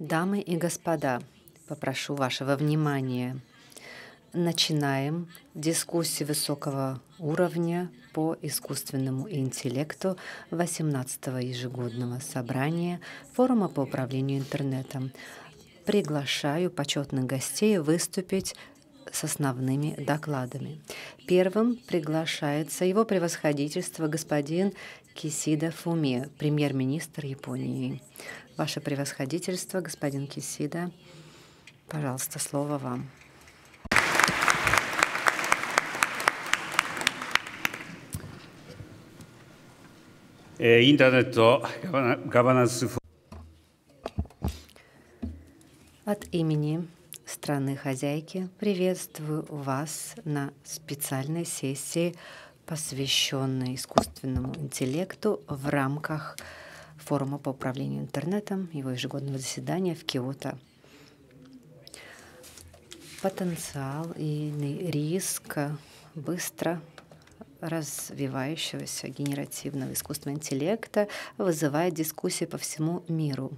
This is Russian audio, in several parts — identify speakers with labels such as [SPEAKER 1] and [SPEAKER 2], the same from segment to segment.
[SPEAKER 1] Дамы и господа, попрошу вашего внимания. Начинаем дискуссию высокого уровня по искусственному интеллекту 18-го ежегодного собрания Форума по управлению интернетом. Приглашаю почетных гостей выступить с основными докладами. Первым приглашается его превосходительство господин Кисида Фуми, премьер-министр Японии. Ваше превосходительство, господин Кисида, пожалуйста, слово вам.
[SPEAKER 2] Э, Интернет
[SPEAKER 1] От имени страны хозяйки приветствую вас на специальной сессии, посвященной искусственному интеллекту в рамках форума по управлению интернетом, его ежегодного заседания в Киото. Потенциал и риск быстро развивающегося генеративного искусственного интеллекта вызывает дискуссии по всему миру.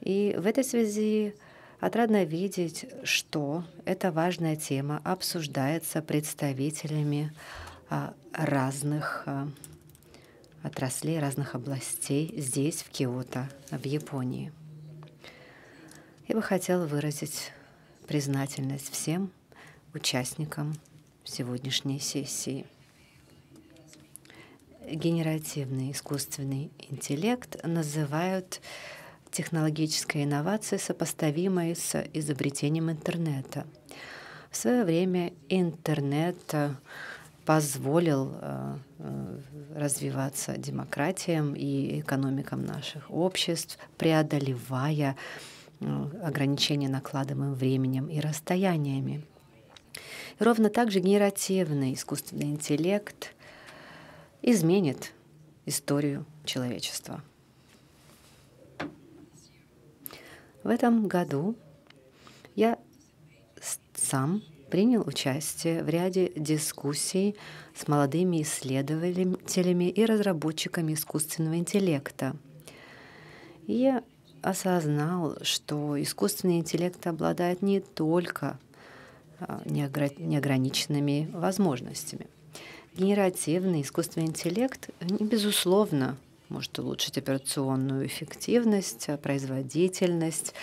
[SPEAKER 1] И в этой связи отрадно видеть, что эта важная тема обсуждается представителями а, разных а, отраслей разных областей здесь, в Киото, в Японии. Я бы хотела выразить признательность всем участникам сегодняшней сессии. Генеративный искусственный интеллект называют технологической инновацией, сопоставимой с изобретением интернета. В свое время интернет э, позволил э, э, развиваться демократиям и экономикам наших обществ, преодолевая э, ограничения накладываемым временем и расстояниями. И ровно так же генеративный искусственный интеллект изменит историю человечества. В этом году я сам принял участие в ряде дискуссий с молодыми исследователями и разработчиками искусственного интеллекта. И я осознал, что искусственный интеллект обладает не только а, неограниченными возможностями. Генеративный искусственный интеллект, э, безусловно, может улучшить операционную эффективность, а, производительность,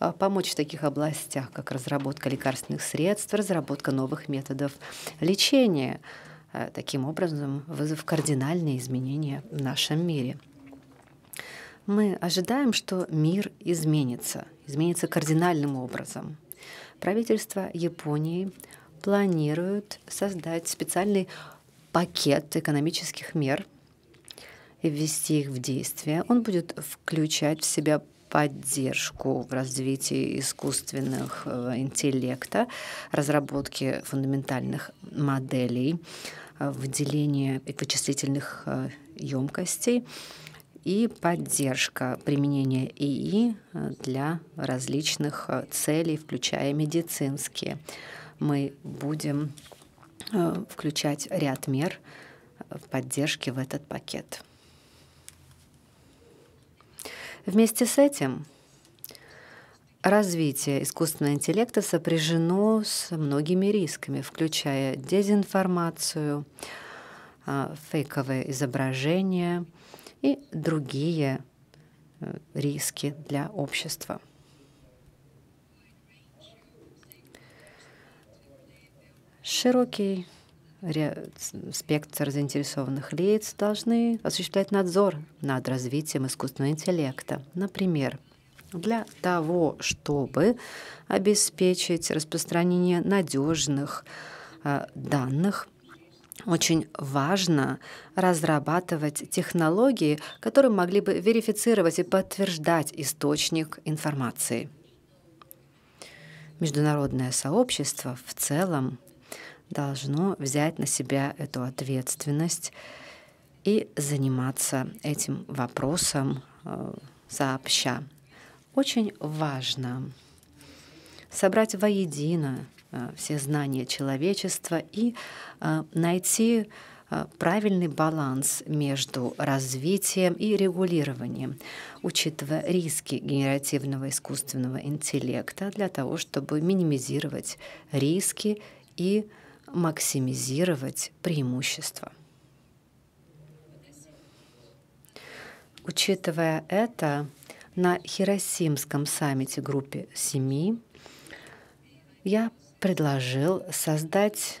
[SPEAKER 1] Э, помочь в таких областях, как разработка лекарственных средств, разработка новых методов лечения. Э, таким образом, вызов кардинальные изменения в нашем мире. Мы ожидаем, что мир изменится, изменится кардинальным образом. Правительство Японии планирует создать специальный пакет экономических мер и ввести их в действие. Он будет включать в себя поддержку в развитии искусственных э, интеллекта, разработке фундаментальных моделей, э, выделение вычислительных э, емкостей и поддержка применения ИИ для различных целей, включая медицинские. Мы будем включать ряд мер поддержки в этот пакет. Вместе с этим развитие искусственного интеллекта сопряжено с многими рисками, включая дезинформацию, а, фейковые изображения и другие э, риски для общества. Широкий спектр заинтересованных лиц должны осуществлять надзор над развитием искусственного интеллекта. Например, для того, чтобы обеспечить распространение надежных э, данных, очень важно разрабатывать технологии, которые могли бы верифицировать и подтверждать источник информации. Международное сообщество в целом должно взять на себя эту ответственность и заниматься этим вопросом э, сообща. Очень важно собрать воедино э, все знания человечества и э, найти правильный баланс между развитием и регулированием, учитывая риски генеративного искусственного интеллекта для того, чтобы минимизировать риски и максимизировать преимущества. Учитывая это, на Хиросимском саммите группе «Семи» я предложил создать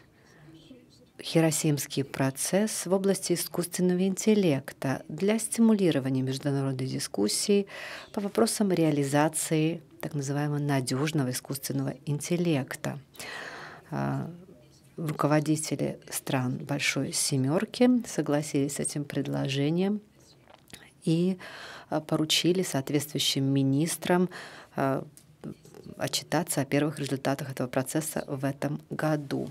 [SPEAKER 1] Хиросимский процесс в области искусственного интеллекта для стимулирования международной дискуссии по вопросам реализации так называемого надежного искусственного интеллекта а, руководители стран Большой Семерки согласились с этим предложением и а, поручили соответствующим министрам а, отчитаться о первых результатах этого процесса в этом году.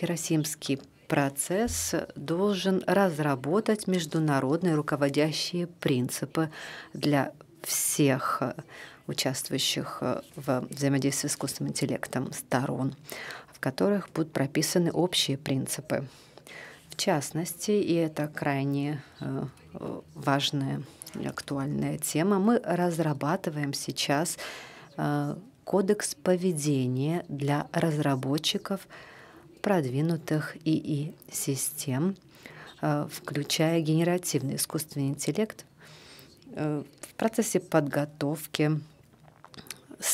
[SPEAKER 1] Хиросимский процесс должен разработать международные руководящие принципы для всех а, участвующих в взаимодействии с искусственным интеллектом сторон в которых будут прописаны общие принципы. В частности, и это крайне э, важная актуальная тема, мы разрабатываем сейчас э, кодекс поведения для разработчиков продвинутых ИИ-систем, э, включая генеративный искусственный интеллект, в процессе подготовки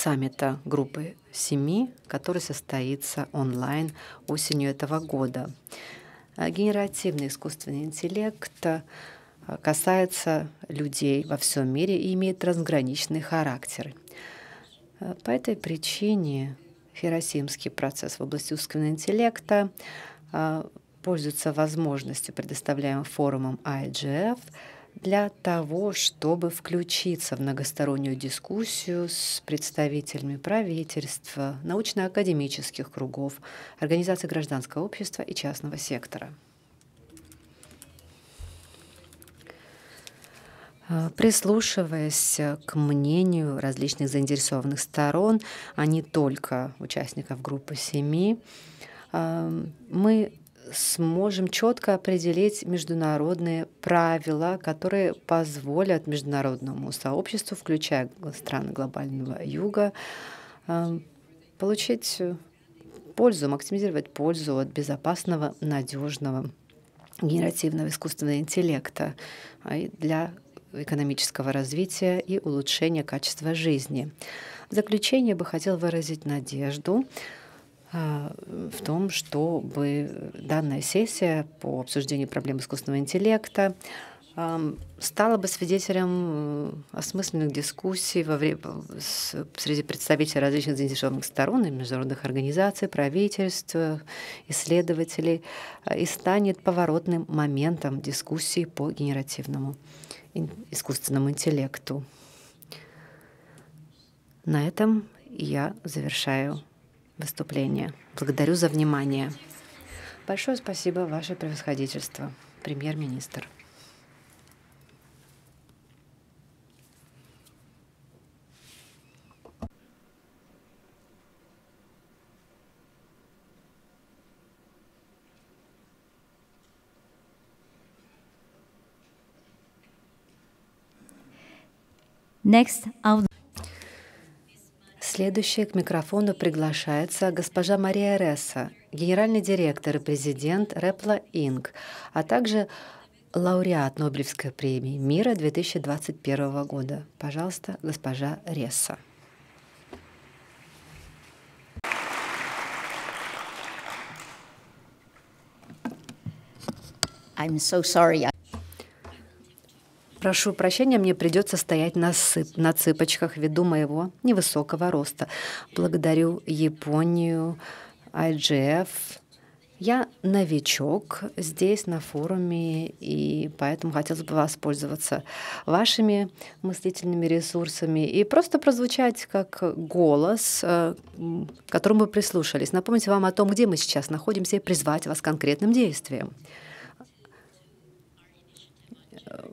[SPEAKER 1] саммита группы семи, который состоится онлайн осенью этого года. Э, генеративный искусственный интеллект э, касается людей во всем мире и имеет трансграничный характер. Э, по этой причине Хиросимский процесс в области искусственного интеллекта пользуется возможностью, предоставляемой форумом IGF – для того, чтобы включиться в многостороннюю дискуссию с представителями правительства, научно-академических кругов, организаций гражданского общества и частного сектора. А, прислушиваясь к мнению различных заинтересованных сторон, а не только участников группы семи, а, мы сможем четко определить международные правила, которые позволят международному сообществу, включая страны глобального юга, эм, получить э, пользу, максимизировать пользу от безопасного, надежного генеративного искусственного интеллекта а для экономического развития и улучшения качества жизни. В заключение бы хотел выразить надежду, а, в том, чтобы данная сессия по обсуждению проблем искусственного интеллекта стала бы свидетелем э, осмысленных дискуссий во время, среди представителей различных заинтересованных сторон и международных организаций, правительств, э, исследователей э, и станет поворотным моментом дискуссии по генеративному искусственному интеллекту. На этом я завершаю выступление. Благодарю за внимание. Большое спасибо, Ваше Превосходительство, премьер-министр. Next, out. Следующая к микрофону приглашается госпожа Мария Ресса, генеральный директор и президент Репла Инк, а также лауреат Нобелевской премии мира 2021 года. Пожалуйста, госпожа Ресса. I'm so sorry. Прошу прощения, мне придется стоять на, сып, на цыпочках ввиду моего невысокого роста. Благодарю Японию, IGF. Я новичок здесь, на форуме, и поэтому хотелось бы воспользоваться вашими мыслительными ресурсами и просто прозвучать как голос, э, к которому вы прислушались, напомнить вам о том, где мы сейчас находимся, и призвать вас к конкретным действиям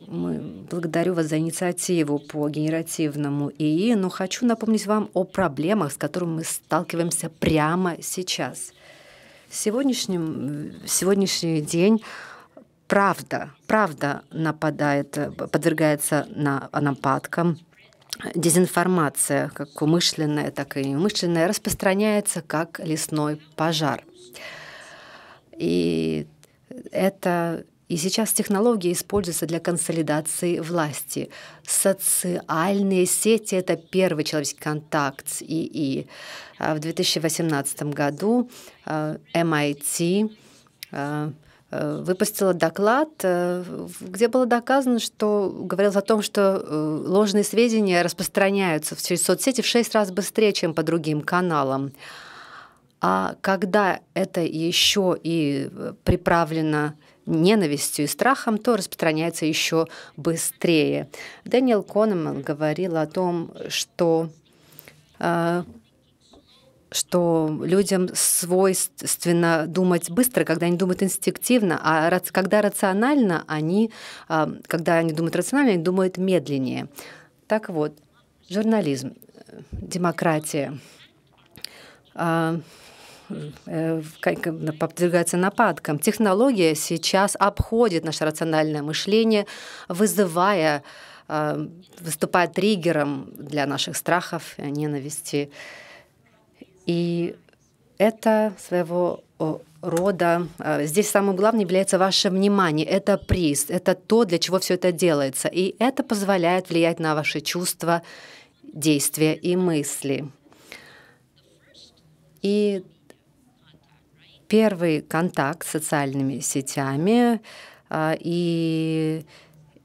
[SPEAKER 1] мы благодарю вас за инициативу по генеративному ИИ, но хочу напомнить вам о проблемах, с которыми мы сталкиваемся прямо сейчас. Сегодняшним, сегодняшний день правда, правда нападает, подвергается на, нападкам, дезинформация, как умышленная, так и неумышленная, распространяется как лесной пожар. И это и сейчас технология используется для консолидации власти. Социальные сети — это первый человеческий контакт с ИИ. А в 2018 году MIT а, эм а, выпустила доклад, где было доказано, что говорилось о том, что э, ложные сведения распространяются через соцсети в шесть раз быстрее, чем по другим каналам. А когда это еще и э, приправлено ненавистью и страхом, то распространяется еще быстрее. Дэниел Конеман говорил о том, что э, что людям свойственно думать быстро, когда они думают инстинктивно, а когда рационально, они, э, когда они думают рационально, они думают медленнее. Так вот, журнализм, э, демократия, Э, подвергается нападкам. Технология сейчас обходит наше рациональное мышление, вызывая, э, выступая триггером для наших страхов, ненависти. И это своего рода. Э, здесь самым главным является ваше внимание. Это приз, это то, для чего все это делается. И это позволяет влиять на ваши чувства, действия и мысли. И первый контакт с социальными сетями а, и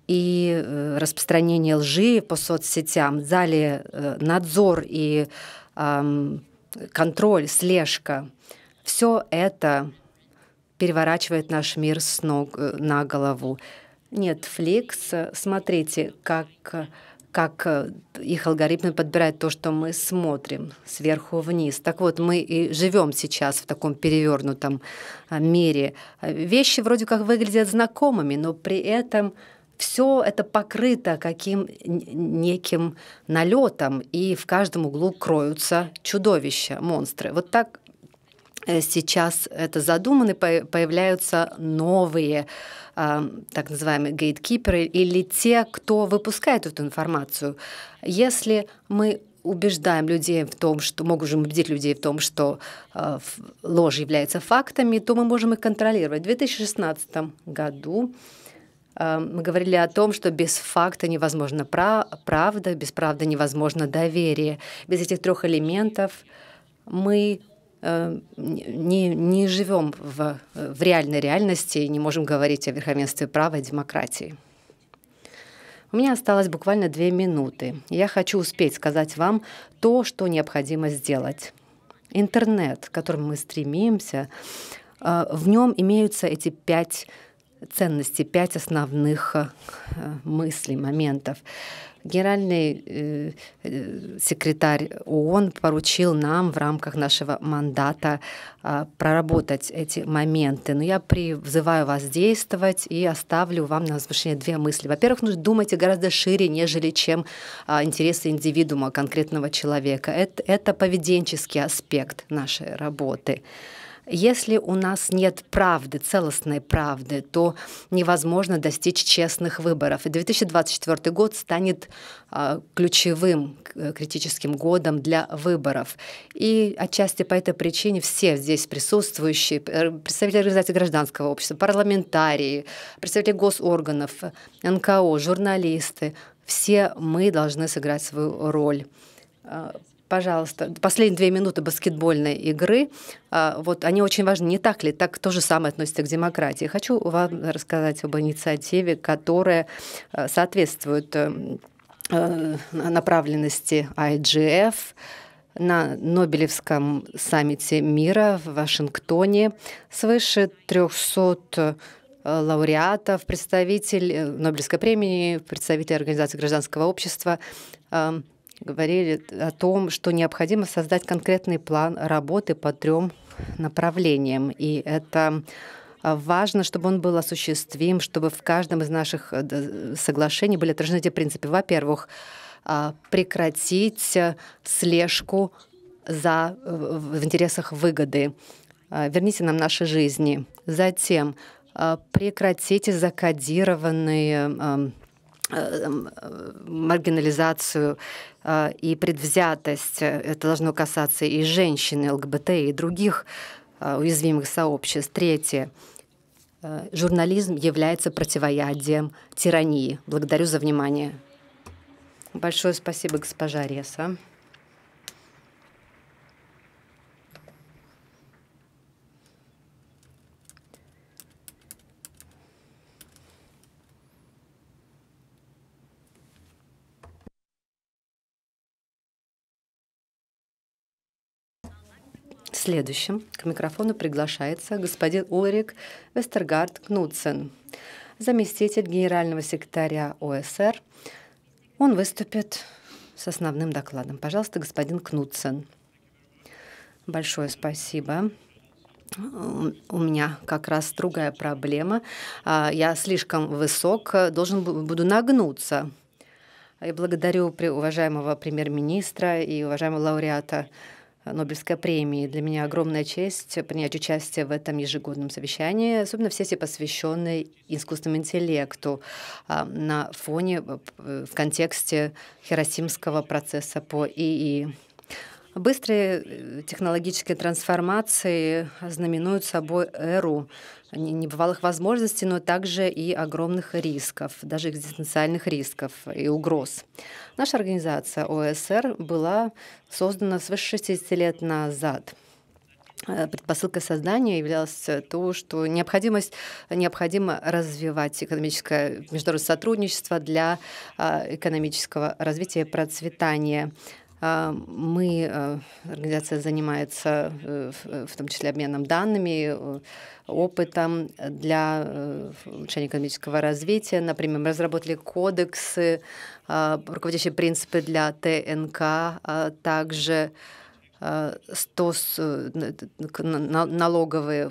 [SPEAKER 1] и э, распространение лжи по соцсетям, далее э, надзор и контроль, слежка. Все это переворачивает наш мир с ног э, на голову. Нет, Фликс, смотрите, как как э, их алгоритмы подбирают то, что мы смотрим сверху вниз. Так вот, мы и живем сейчас в таком перевернутом э, мире. Э, вещи вроде как выглядят знакомыми, но при этом все это покрыто каким неким налетом, и в каждом углу кроются чудовища, монстры. Вот так сейчас это задумано, и появляются новые так называемые гейткиперы или те, кто выпускает эту информацию. Если мы убеждаем людей в том, что можем убедить людей в том, что э, ложь является фактами, то мы можем их контролировать. В 2016 году э, мы говорили о том, что без факта невозможно прав правда, без правды невозможно доверие. Без этих трех элементов мы Э, не, не живем в, в реальной реальности и не можем говорить о верховенстве права и демократии. У меня осталось буквально две минуты. Я хочу успеть сказать вам то, что необходимо сделать. Интернет, к которому мы стремимся, э, в нем имеются эти пять ценностей, пять основных э, мыслей, моментов. Генеральный э, э, секретарь ООН поручил нам в рамках нашего мандата э, проработать эти моменты. Но я призываю вас действовать и оставлю вам на возвышение две мысли. Во-первых, нужно думать гораздо шире, нежели чем э, интересы индивидуума, конкретного человека. Это, это поведенческий аспект нашей работы. Если у нас нет правды, целостной правды, то невозможно достичь честных выборов. И 2024 год станет а, ключевым э, критическим годом для выборов. И отчасти по этой причине все здесь присутствующие, э, представители организации гражданского общества, парламентарии, представители госорганов, НКО, журналисты, все мы должны сыграть свою роль а, Пожалуйста, последние две минуты баскетбольной игры. А, вот они очень важны, не так ли? Так то же самое относится к демократии. Хочу вам рассказать об инициативе, которая а, соответствует э, э, направленности IGF на Нобелевском саммите мира в Вашингтоне. Свыше 300 э, лауреатов, представитель Нобелевской премии, представитель организации гражданского общества говорили о том, что необходимо создать конкретный план работы по трем направлениям. И это а, важно, чтобы он был осуществим, чтобы в каждом из наших э, соглашений были отражены те принципы. Во-первых, а, прекратить слежку за, э, в интересах выгоды. А, верните нам наши жизни. Затем прекратите закодированные Э, э, маргинализацию э, и предвзятость. Это должно касаться и женщин, и ЛГБТ, и других уязвимых сообществ. Третье. Журнализм является противоядием тирании. Благодарю за внимание. Большое спасибо, госпожа Реса. следующем к микрофону приглашается господин Улрик Вестергард Кнутсен, заместитель генерального секретаря ОСР. Он выступит с основным докладом. Пожалуйста, господин Кнутсен. Большое спасибо. У меня как раз другая проблема. А, я слишком высок, должен буду нагнуться. Я благодарю уважаемого премьер-министра и уважаемого лауреата Э, Нобелевской премии. Для меня огромная честь принять участие в этом ежегодном совещании, особенно в сессии, посвященной искусственному интеллекту а, на фоне, э, э, в контексте Хиросимского процесса по ИИ. Быстрые э, технологические трансформации знаменуют собой эру небывалых возможностей, но также и огромных рисков, даже экзистенциальных рисков и угроз. Наша организация ОСР была создана свыше 60 лет назад э, – предпосылкой создания являлось то, что необходимость, необходимо развивать экономическое международное сотрудничество для а, экономического развития и процветания. А, мы, э, организация занимается э, э, в том числе обменом данными, опытом для улучшения экономического развития. Например, мы разработали кодексы, а, руководящие принципы для ТНК, а также СТОС, налоговые,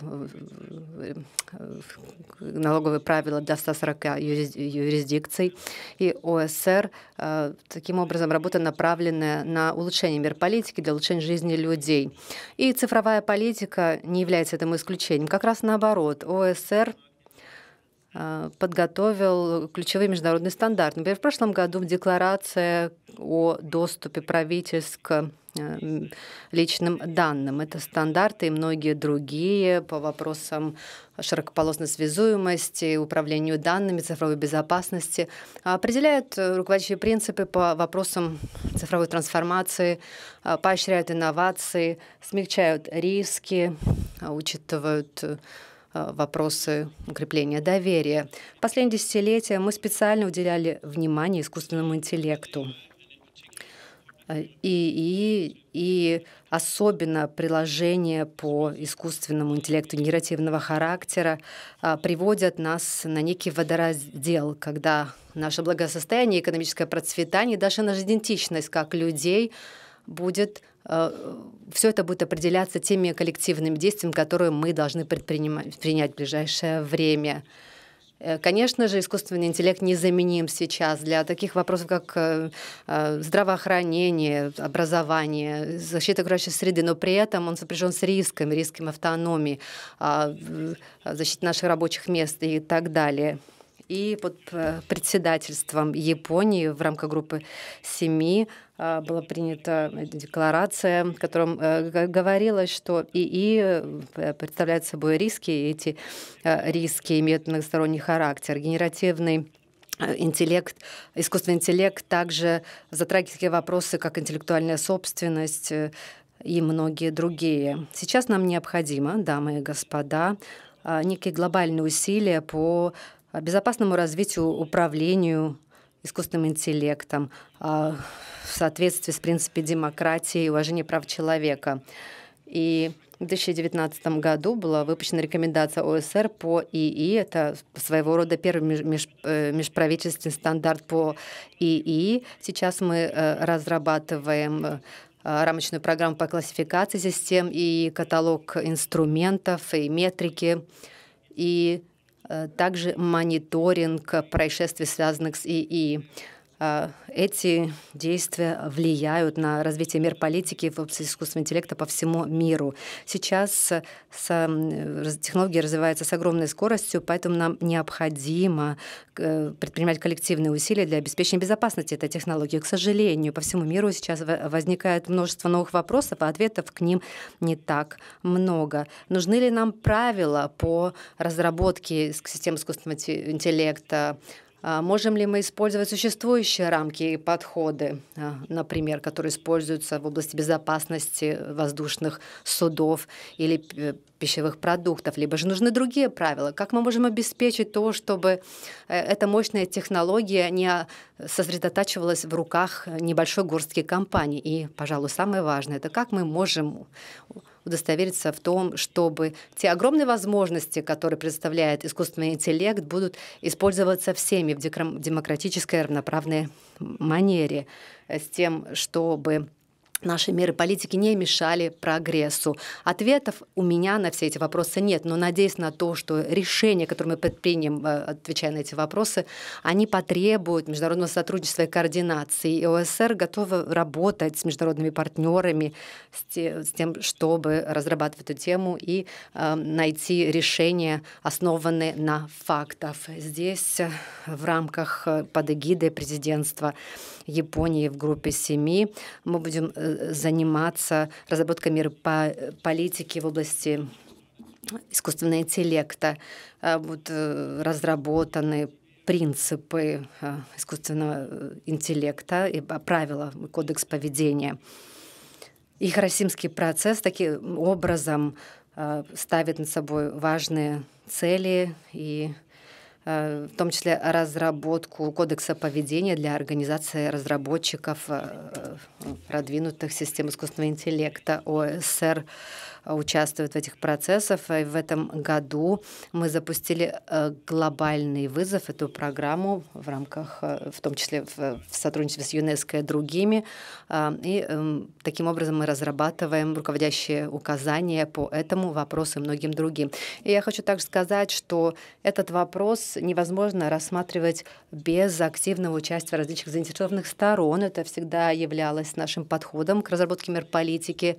[SPEAKER 1] налоговые правила для 140 юрисдикций и ОСР. Э, таким образом, работа направленная на улучшение мер политики для улучшения жизни людей. И цифровая политика не является этому исключением. Как раз наоборот, ОСР Э, подготовил ключевые международные стандарты. Например, в прошлом году декларация о доступе правительств к э, личным данным. Это стандарты и многие другие по вопросам широкополосной связуемости, управлению данными, цифровой безопасности. Определяют руководящие принципы по вопросам цифровой трансформации, э, поощряют инновации, смягчают риски, учитывают Э, вопросы укрепления доверия. Последние десятилетия мы специально уделяли внимание искусственному интеллекту. Э, и, и, и особенно приложения по искусственному интеллекту негативного характера э, приводят нас на некий водораздел, когда наше благосостояние, экономическое процветание, даже наша идентичность как людей будет Э, все это будет определяться теми коллективными действиями, которые мы должны предпринять в ближайшее время. Э, конечно же, искусственный интеллект незаменим сейчас для таких вопросов, как э, здравоохранение, образование, защита окружающей среды, но при этом он сопряжен с риском, риском автономии, а, защиты наших рабочих мест и так далее. И под э, председательством Японии в рамках группы семи э, была принята декларация, в котором э, говорилось, что ИИ представляет собой риски, и эти риски имеют многосторонний характер. Генеративный интеллект, искусственный интеллект также затрагивает такие вопросы, как интеллектуальная собственность и многие другие. Сейчас нам необходимо, дамы и господа, некие глобальные усилия по а, безопасному развитию управлению искусственным интеллектом а, в соответствии с принципами демократии и уважения прав человека. И в 2019 году была выпущена рекомендация ОСР по ИИ. Это своего рода первый меж, э, межправительственный стандарт по ИИ. Сейчас мы э, разрабатываем э, рамочную программу по классификации систем и каталог инструментов и метрики. И Э, также мониторинг э, происшествий, связанных с ИИ. А, эти действия влияют на развитие мер политики в области искусственного интеллекта по всему миру. Сейчас э, технологии развивается с огромной скоростью, поэтому нам необходимо э, предпринимать коллективные усилия для обеспечения безопасности этой технологии. К сожалению, по всему миру сейчас возникает множество новых вопросов, а ответов к ним не так много. Нужны ли нам правила по разработке систем искусственного интеллекта, а, можем ли мы использовать существующие рамки и подходы, а, например, которые используются в области безопасности воздушных судов или э, пищевых продуктов, либо же нужны другие правила. Как мы можем обеспечить то, чтобы э, эта мощная технология не а, сосредотачивалась в руках небольшой горстки компаний? И, пожалуй, самое важное, это как мы можем удостовериться в том, чтобы те огромные возможности, которые предоставляет искусственный интеллект, будут использоваться всеми в демократической равноправной манере э, с тем, чтобы наши меры политики не мешали прогрессу. Ответов у меня на все эти вопросы нет, но надеюсь на то, что решения, которые мы предпримем, э, отвечая на эти вопросы, они потребуют международного сотрудничества и координации. И ОСР готова работать с международными партнерами, с тем, чтобы разрабатывать эту тему и э, найти решения, основанные на фактах. Здесь э, в рамках под эгидой президентства Японии в группе семи мы будем заниматься разработкой мира по политике в области искусственного интеллекта. А вот э, разработаны принципы э, искусственного э, интеллекта и а, правила, кодекс поведения. И Хросимский процесс таким образом ставит над собой важные цели и Э, в том числе разработку кодекса поведения для организации разработчиков э, э, продвинутых систем искусственного интеллекта ОСР участвуют в этих процессах. И в этом году мы запустили э, глобальный вызов, эту программу в рамках, э, в том числе в, в сотрудничестве с ЮНЕСКО и другими. А, и эм, таким образом мы разрабатываем руководящие указания по этому вопросу и многим другим. И я хочу также сказать, что этот вопрос невозможно рассматривать без активного участия различных заинтересованных сторон. Это всегда являлось нашим подходом к разработке мер политики.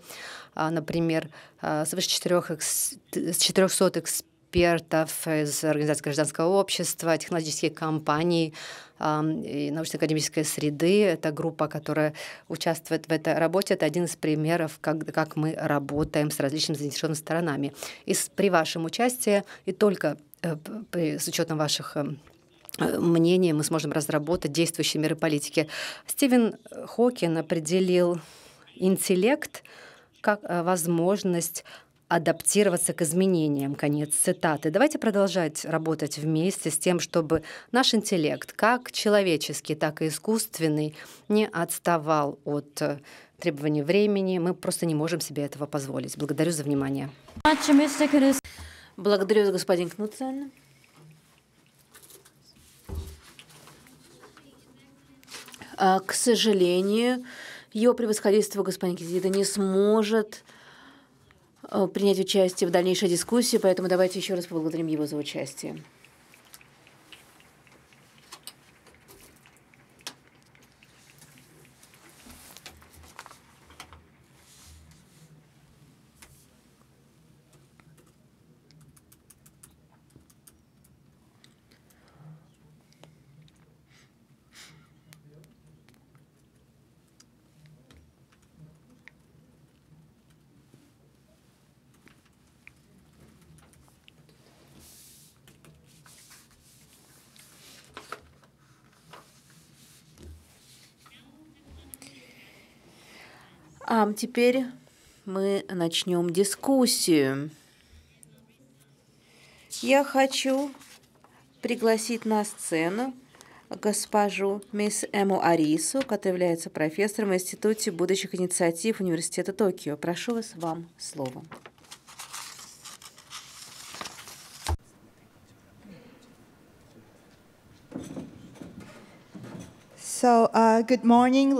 [SPEAKER 1] А, например, а, свыше 400 экспертов из организации гражданского общества, технологических компаний, и научно-академической среды. Это группа, которая участвует в этой работе. Это один из примеров, как, как мы работаем с различными заинтересованными сторонами. И с, при вашем участии и только э, при, с учетом ваших эм, мнений мы сможем разработать действующие меры политики. Стивен Хокин определил интеллект – как э, возможность адаптироваться к изменениям. Конец цитаты. Давайте продолжать работать вместе с тем, чтобы наш интеллект, как человеческий, так и искусственный, не отставал от э, требований времени. Мы просто не можем себе этого позволить. Благодарю за внимание.
[SPEAKER 2] Благодарю, господин Кнутсон. Э, к сожалению, ее превосходительство господин Кизида не сможет э, принять участие в дальнейшей дискуссии, поэтому давайте еще раз поблагодарим его за участие. теперь мы начнем дискуссию. Я хочу пригласить на сцену госпожу мисс Эму Арису, которая является профессором в Институте будущих инициатив Университета Токио. Прошу вас, вам слово. So, uh, good morning,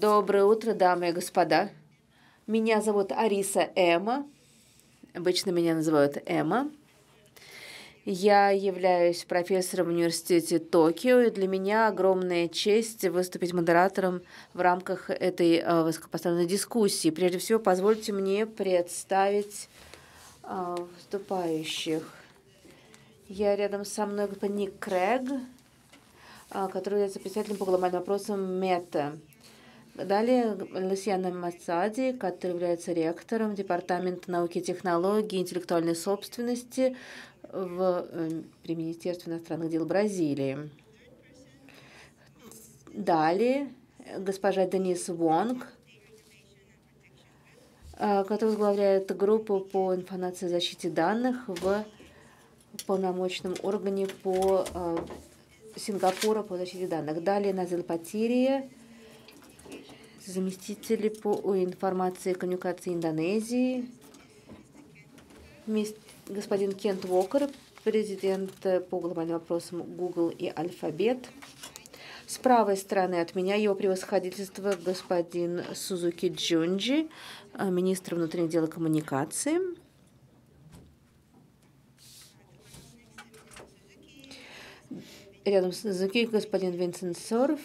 [SPEAKER 2] Доброе утро, дамы и господа. Меня зовут Ариса Эма. Обычно меня называют Эма. Я являюсь профессором в университете Токио, и для меня огромная честь выступить модератором в рамках этой э, высокопоставленной дискуссии. Прежде всего, позвольте мне представить э, выступающих. Я рядом со мной господин Ник Крэг, который является представителем по глобальным вопросам МЕТА. Далее Лусьяна Мацади, который является ректором Департамента науки и технологий интеллектуальной собственности в, э, при Министерстве иностранных дел Бразилии. Далее госпожа Денис Вонг, э, который возглавляет группу по информации и защите данных в полномочном органе по э, Сингапура по защите данных. Далее Назил Патирия, заместители по информации и коммуникации Индонезии, господин Кент Уокер, президент э, по глобальным вопросам Google и Alphabet. С правой стороны от меня его превосходительство господин Сузуки Джунджи, э, министр внутренних дел и коммуникации. Рядом с Сузуки господин Винсент Сорф,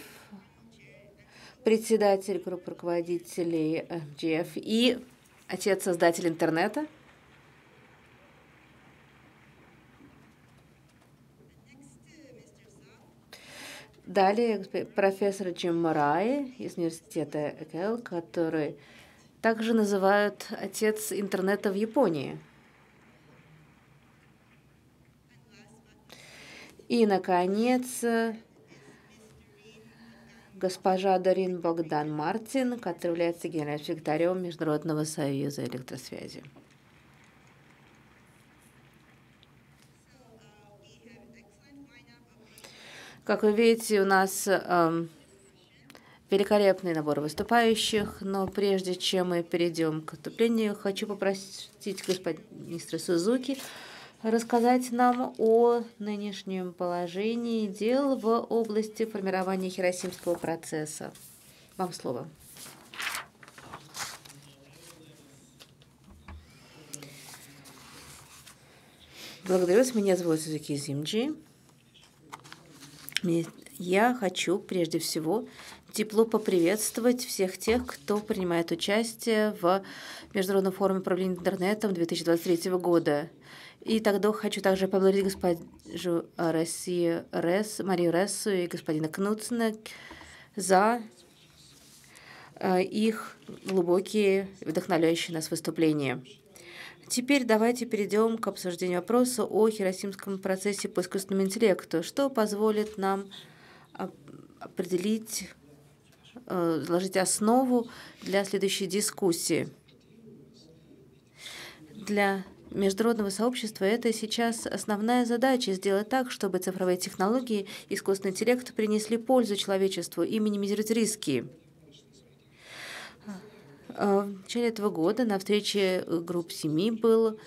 [SPEAKER 2] председатель группы руководителей МГФ и отец-создатель интернета. Далее профессор Джим Морай из университета Экел, который также называют отец интернета в Японии. И, наконец, госпожа Дарин Богдан Мартин, которая является генеральным секретарем Международного союза электросвязи. Как вы видите, у нас э, великолепный набор выступающих, но прежде чем мы перейдем к выступлению, хочу попросить господина министра Сузуки рассказать нам о нынешнем положении дел в области формирования Хиросимского процесса. Вам слово. Благодарю вас. Меня зовут Сузуки Зимджи. Я хочу прежде всего тепло поприветствовать всех тех, кто принимает участие в Международном форуме управления интернетом 2023 года. И тогда хочу также поблагодарить госпожу а, России Рес, Марию Рессу и господина Кнутсена за а, их глубокие, вдохновляющие нас выступления. Теперь давайте перейдем к обсуждению вопроса о хиросимском процессе по искусственному интеллекту, что позволит нам определить, а, заложить основу для следующей дискуссии. Для международного сообщества это сейчас основная задача – сделать так, чтобы цифровые технологии и искусственный интеллект принесли пользу человечеству и минимизировать риски. А, а, в начале этого года на встрече э, групп семи был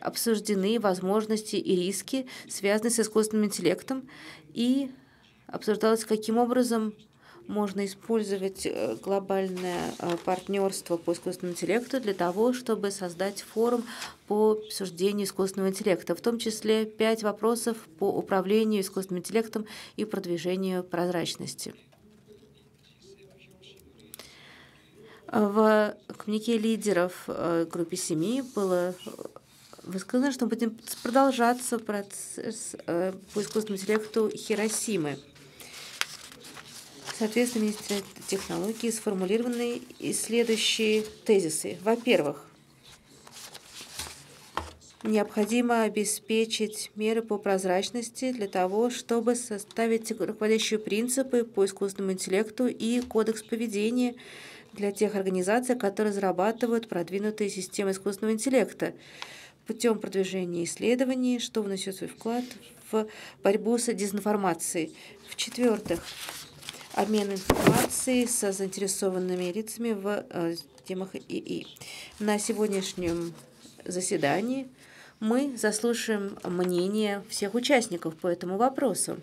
[SPEAKER 2] обсуждены возможности и риски, связанные с искусственным интеллектом, и обсуждалось, каким образом можно использовать э, глобальное э, партнерство по искусственному интеллекту для того, чтобы создать форум по обсуждению искусственного интеллекта, в том числе пять вопросов по управлению искусственным интеллектом и продвижению прозрачности. В коммунике лидеров э, группы семи было высказано, что будет продолжаться процесс по искусственному интеллекту Хиросимы – соответственно, Министерства технологии сформулированы и следующие тезисы. Во-первых, необходимо обеспечить меры по прозрачности для того, чтобы составить руководящие принципы по искусственному интеллекту и кодекс поведения для тех организаций, которые разрабатывают продвинутые системы искусственного интеллекта путем продвижения исследований, что вносит свой вклад в борьбу с дезинформацией. В-четвертых, обмен информацией со заинтересованными лицами в э, темах ИИ. На сегодняшнем заседании мы заслушаем мнение всех участников по этому вопросу.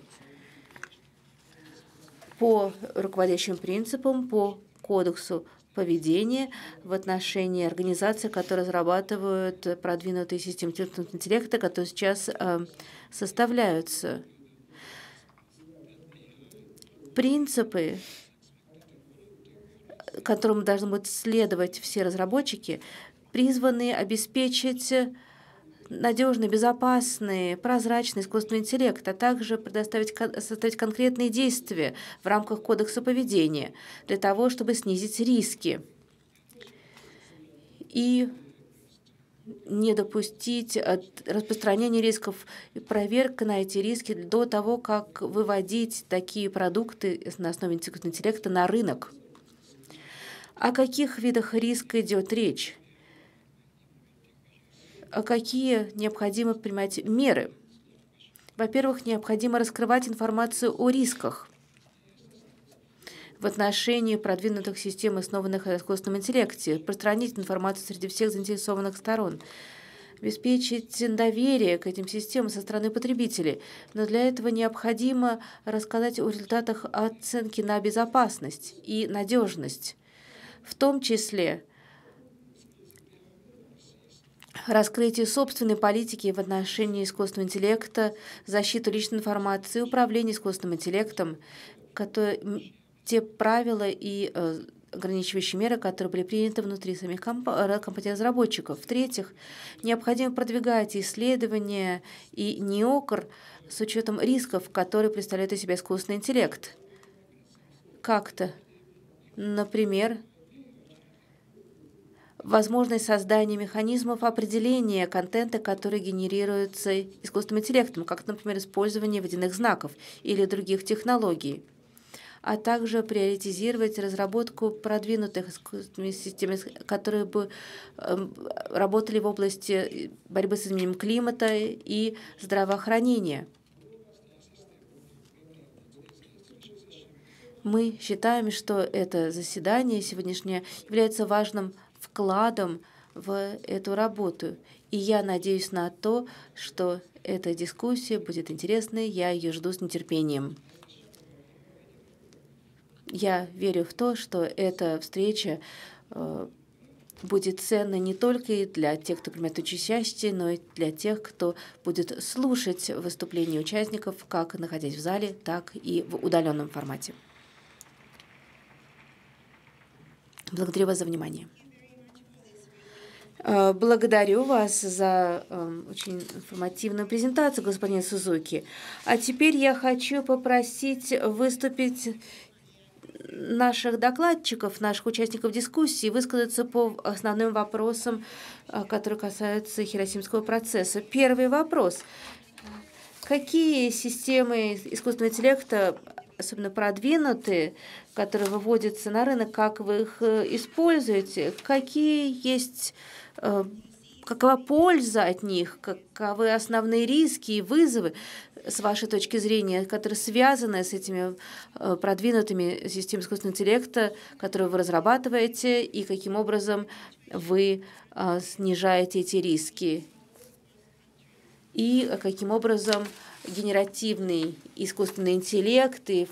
[SPEAKER 2] По руководящим принципам, по кодексу поведения в отношении организаций, которые разрабатывают продвинутые системы искусственного интеллекта, которые сейчас э, составляются – принципы, которым должны будут следовать все разработчики, призваны обеспечить надежный, безопасный, прозрачный искусственный интеллект, а также предоставить, составить конкретные действия в рамках кодекса поведения для того, чтобы снизить риски. И не допустить распространения рисков. И проверка на эти риски до того, как выводить такие продукты на основе искусственного интеллекта на рынок. О каких видах риска идет речь? А какие необходимо принимать меры? Во-первых, необходимо раскрывать информацию о рисках в отношении продвинутых систем, основанных на искусственном интеллекте, распространить информацию среди всех заинтересованных сторон, обеспечить доверие к этим системам со стороны потребителей. Но для этого необходимо рассказать о результатах оценки на безопасность и надежность, в том числе раскрытие собственной политики в отношении искусственного интеллекта, защиту личной информации, управление искусственным интеллектом, который те правила и э, ограничивающие меры, которые были приняты внутри самих комп э, компаний разработчиков. В-третьих, необходимо продвигать исследования и неокр с учетом рисков, которые представляет из себя искусственный интеллект. Как-то, например, возможность создания механизмов определения контента, который генерируется искусственным интеллектом, как, например, использование водяных знаков или других технологий а также приоритизировать разработку продвинутых систем, которые бы эм, работали в области борьбы с изменением климата и здравоохранения. Мы считаем, что это заседание сегодняшнее является важным вкладом в эту работу. И я надеюсь на то, что эта дискуссия будет интересной. Я ее жду с нетерпением я верю в то, что эта встреча э, будет ценной не только для тех, кто принимает участие, но и для тех, кто будет слушать выступления участников, как находясь в зале, так и в удаленном формате. Благодарю вас за внимание. Э, благодарю вас за эм, очень информативную презентацию, господин Сузуки. А теперь я хочу попросить выступить наших докладчиков, наших участников дискуссии высказаться по основным вопросам, э, которые касаются Хиросимского процесса. Первый вопрос. Какие системы искусственного интеллекта особенно продвинутые, которые выводятся на рынок, как вы их э, используете, какие есть э, какова польза от них, каковы основные риски и вызовы с вашей точки зрения, которые связаны с этими э, продвинутыми системами искусственного интеллекта, которые вы разрабатываете, и каким образом вы э, снижаете эти риски, и э, каким образом генеративный искусственный интеллект и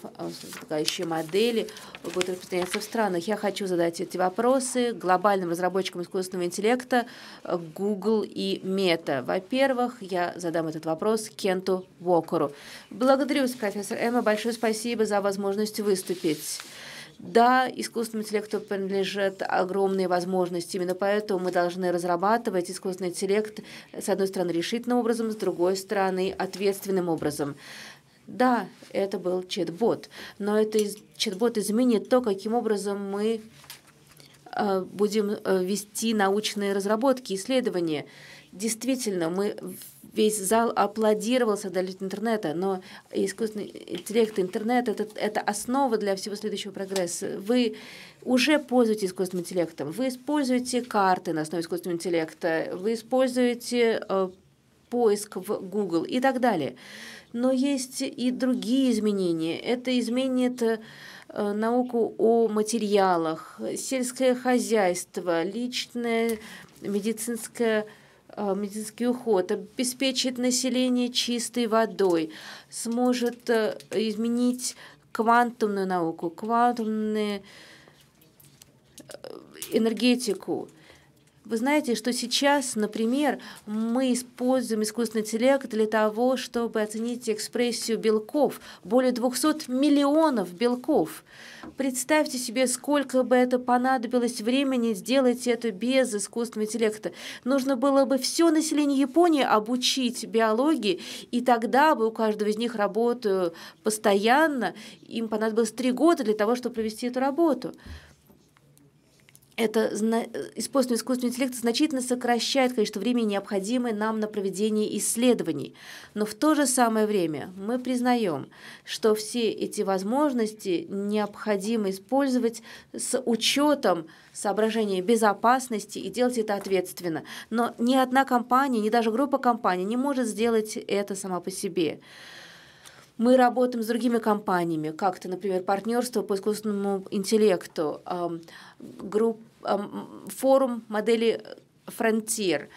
[SPEAKER 2] а, еще модели будут распространяться в странах. Я хочу задать эти вопросы глобальным разработчикам искусственного интеллекта э, Google и Meta. Во-первых, я задам этот вопрос Кенту Уокеру. Благодарю вас, профессор Эмма. Большое спасибо за возможность выступить. Да, искусственному интеллекту принадлежат огромные возможности. Именно поэтому мы должны разрабатывать искусственный интеллект, с одной стороны, решительным образом, с другой стороны, ответственным образом. Да, это был чат-бот, но это чат-бот изменит то, каким образом мы э, будем э, вести научные разработки, исследования. Действительно, мы весь зал аплодировал создателю интернета, но искусственный интеллект, интернет это, – это основа для всего следующего прогресса. Вы уже пользуетесь искусственным интеллектом, вы используете карты на основе искусственного интеллекта, вы используете э, поиск в Google и так далее. Но есть и другие изменения. Это изменит э, науку о материалах, сельское хозяйство, личное медицинское Э, медицинский уход, обеспечит население чистой водой, сможет э, изменить квантумную науку, квантумную э, энергетику, вы знаете, что сейчас, например, мы используем искусственный интеллект для того, чтобы оценить экспрессию белков. Более 200 миллионов белков. Представьте себе, сколько бы это понадобилось времени сделать это без искусственного интеллекта. Нужно было бы все население Японии обучить биологии, и тогда бы у каждого из них работу постоянно. Им понадобилось три года для того, чтобы провести эту работу это использование э, искусственного интеллекта значительно сокращает количество времени, необходимое нам на проведение исследований. Но в то же самое время мы признаем, что все эти возможности необходимо использовать с учетом соображения безопасности и делать это ответственно. Но ни одна компания, ни даже группа компаний не может сделать это сама по себе. Мы работаем с другими компаниями, как-то, например, партнерство по искусственному интеллекту, групп, форум модели Frontier э,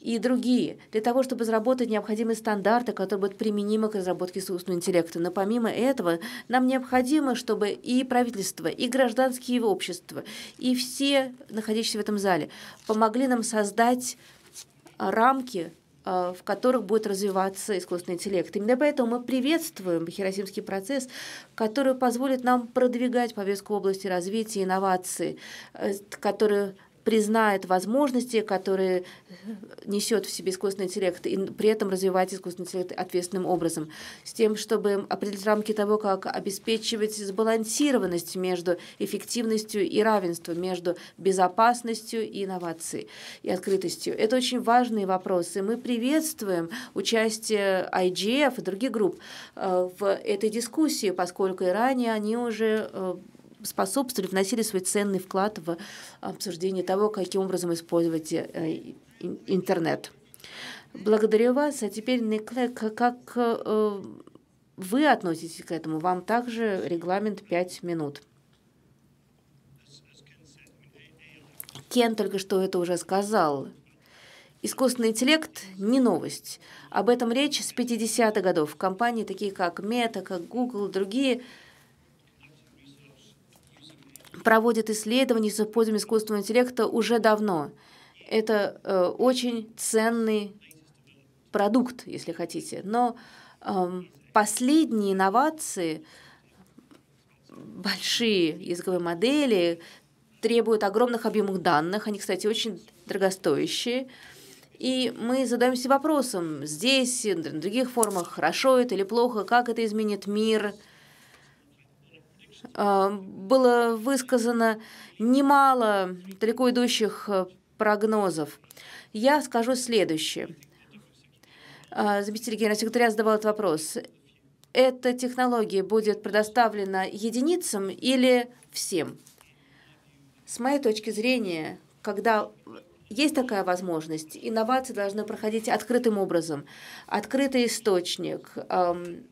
[SPEAKER 2] и другие, для того, чтобы разработать необходимые стандарты, которые будут применимы к разработке искусственного интеллекта. Но помимо этого, нам необходимо, чтобы и правительство, и гражданские общества, и все, находящиеся в этом зале, помогли нам создать а, рамки Э, в которых будет развиваться искусственный интеллект. Именно поэтому мы приветствуем Хиросимский процесс, который позволит нам продвигать повестку области развития инноваций, э, которые признает возможности, которые несет в себе искусственный интеллект, и при этом развивать искусственный интеллект ответственным образом, с тем, чтобы определить рамки того, как обеспечивать сбалансированность между эффективностью и равенством, между безопасностью и инновацией, и открытостью. Это очень важные вопросы. Мы приветствуем участие IGF и других групп э, в этой дискуссии, поскольку и ранее они уже э, способствовали, вносили свой ценный вклад в а, обсуждение того, каким образом использовать э, интернет. Благодарю вас. А теперь, Никле, как э, вы относитесь к этому? Вам также регламент 5 минут. Кен только что это уже сказал. Искусственный интеллект – не новость. Об этом речь с 50-х годов. Компании, такие как Meta, как Google, другие – проводит исследования с использованием искусственного интеллекта уже давно. Это э, очень ценный продукт, если хотите. Но э, последние инновации, большие языковые модели, требуют огромных объемов данных. Они, кстати, очень дорогостоящие. И мы задаемся вопросом, здесь, на других формах, хорошо это или плохо, как это изменит мир – Э, было высказано немало далеко идущих э, прогнозов. Я скажу следующее. Э, заместитель генерального секретаря задавал этот вопрос. Эта технология будет предоставлена единицам или всем? С моей точки зрения, когда есть такая возможность, инновации должны проходить открытым образом. Открытый источник, эм,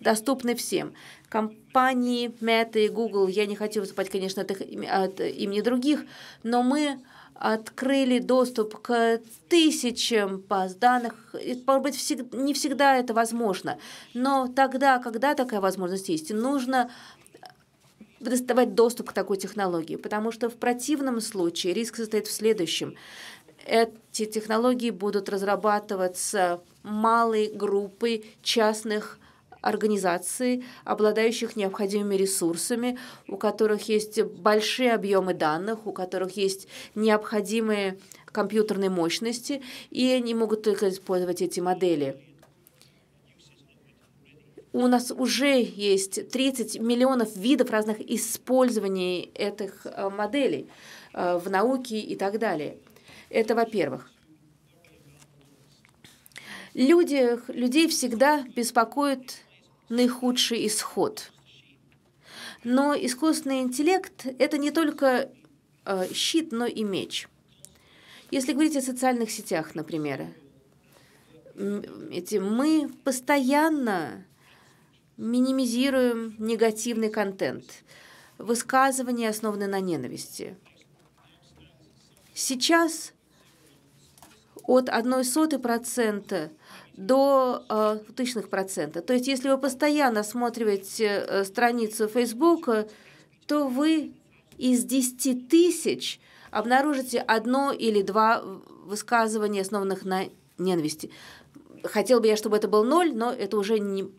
[SPEAKER 2] доступны всем. Компании Meta и Google, я не хочу выступать, конечно, от, их, от имени других, но мы открыли доступ к тысячам баз данных. Может быть, всег, не всегда это возможно, но тогда, когда такая возможность есть, нужно доставать доступ к такой технологии, потому что в противном случае риск состоит в следующем. Эти технологии будут разрабатываться малой группой частных организаций, обладающих необходимыми ресурсами, у которых есть большие объемы данных, у которых есть необходимые компьютерные мощности, и они могут только использовать эти модели. У нас уже есть 30 миллионов видов разных использований этих э, моделей э, в науке и так далее. Это во-первых. Люди, людей всегда беспокоит наихудший исход. Но искусственный интеллект – это не только э, щит, но и меч. Если говорить о социальных сетях, например, эти, мы постоянно минимизируем негативный контент, высказывания, основанные на ненависти. Сейчас от 1 сотой процента до э, тысячных процента. То есть, если вы постоянно смотрите э, страницу Facebook, то вы из 10 тысяч обнаружите одно или два высказывания, основанных на ненависти. Хотел бы я, чтобы это был ноль, но это уже не,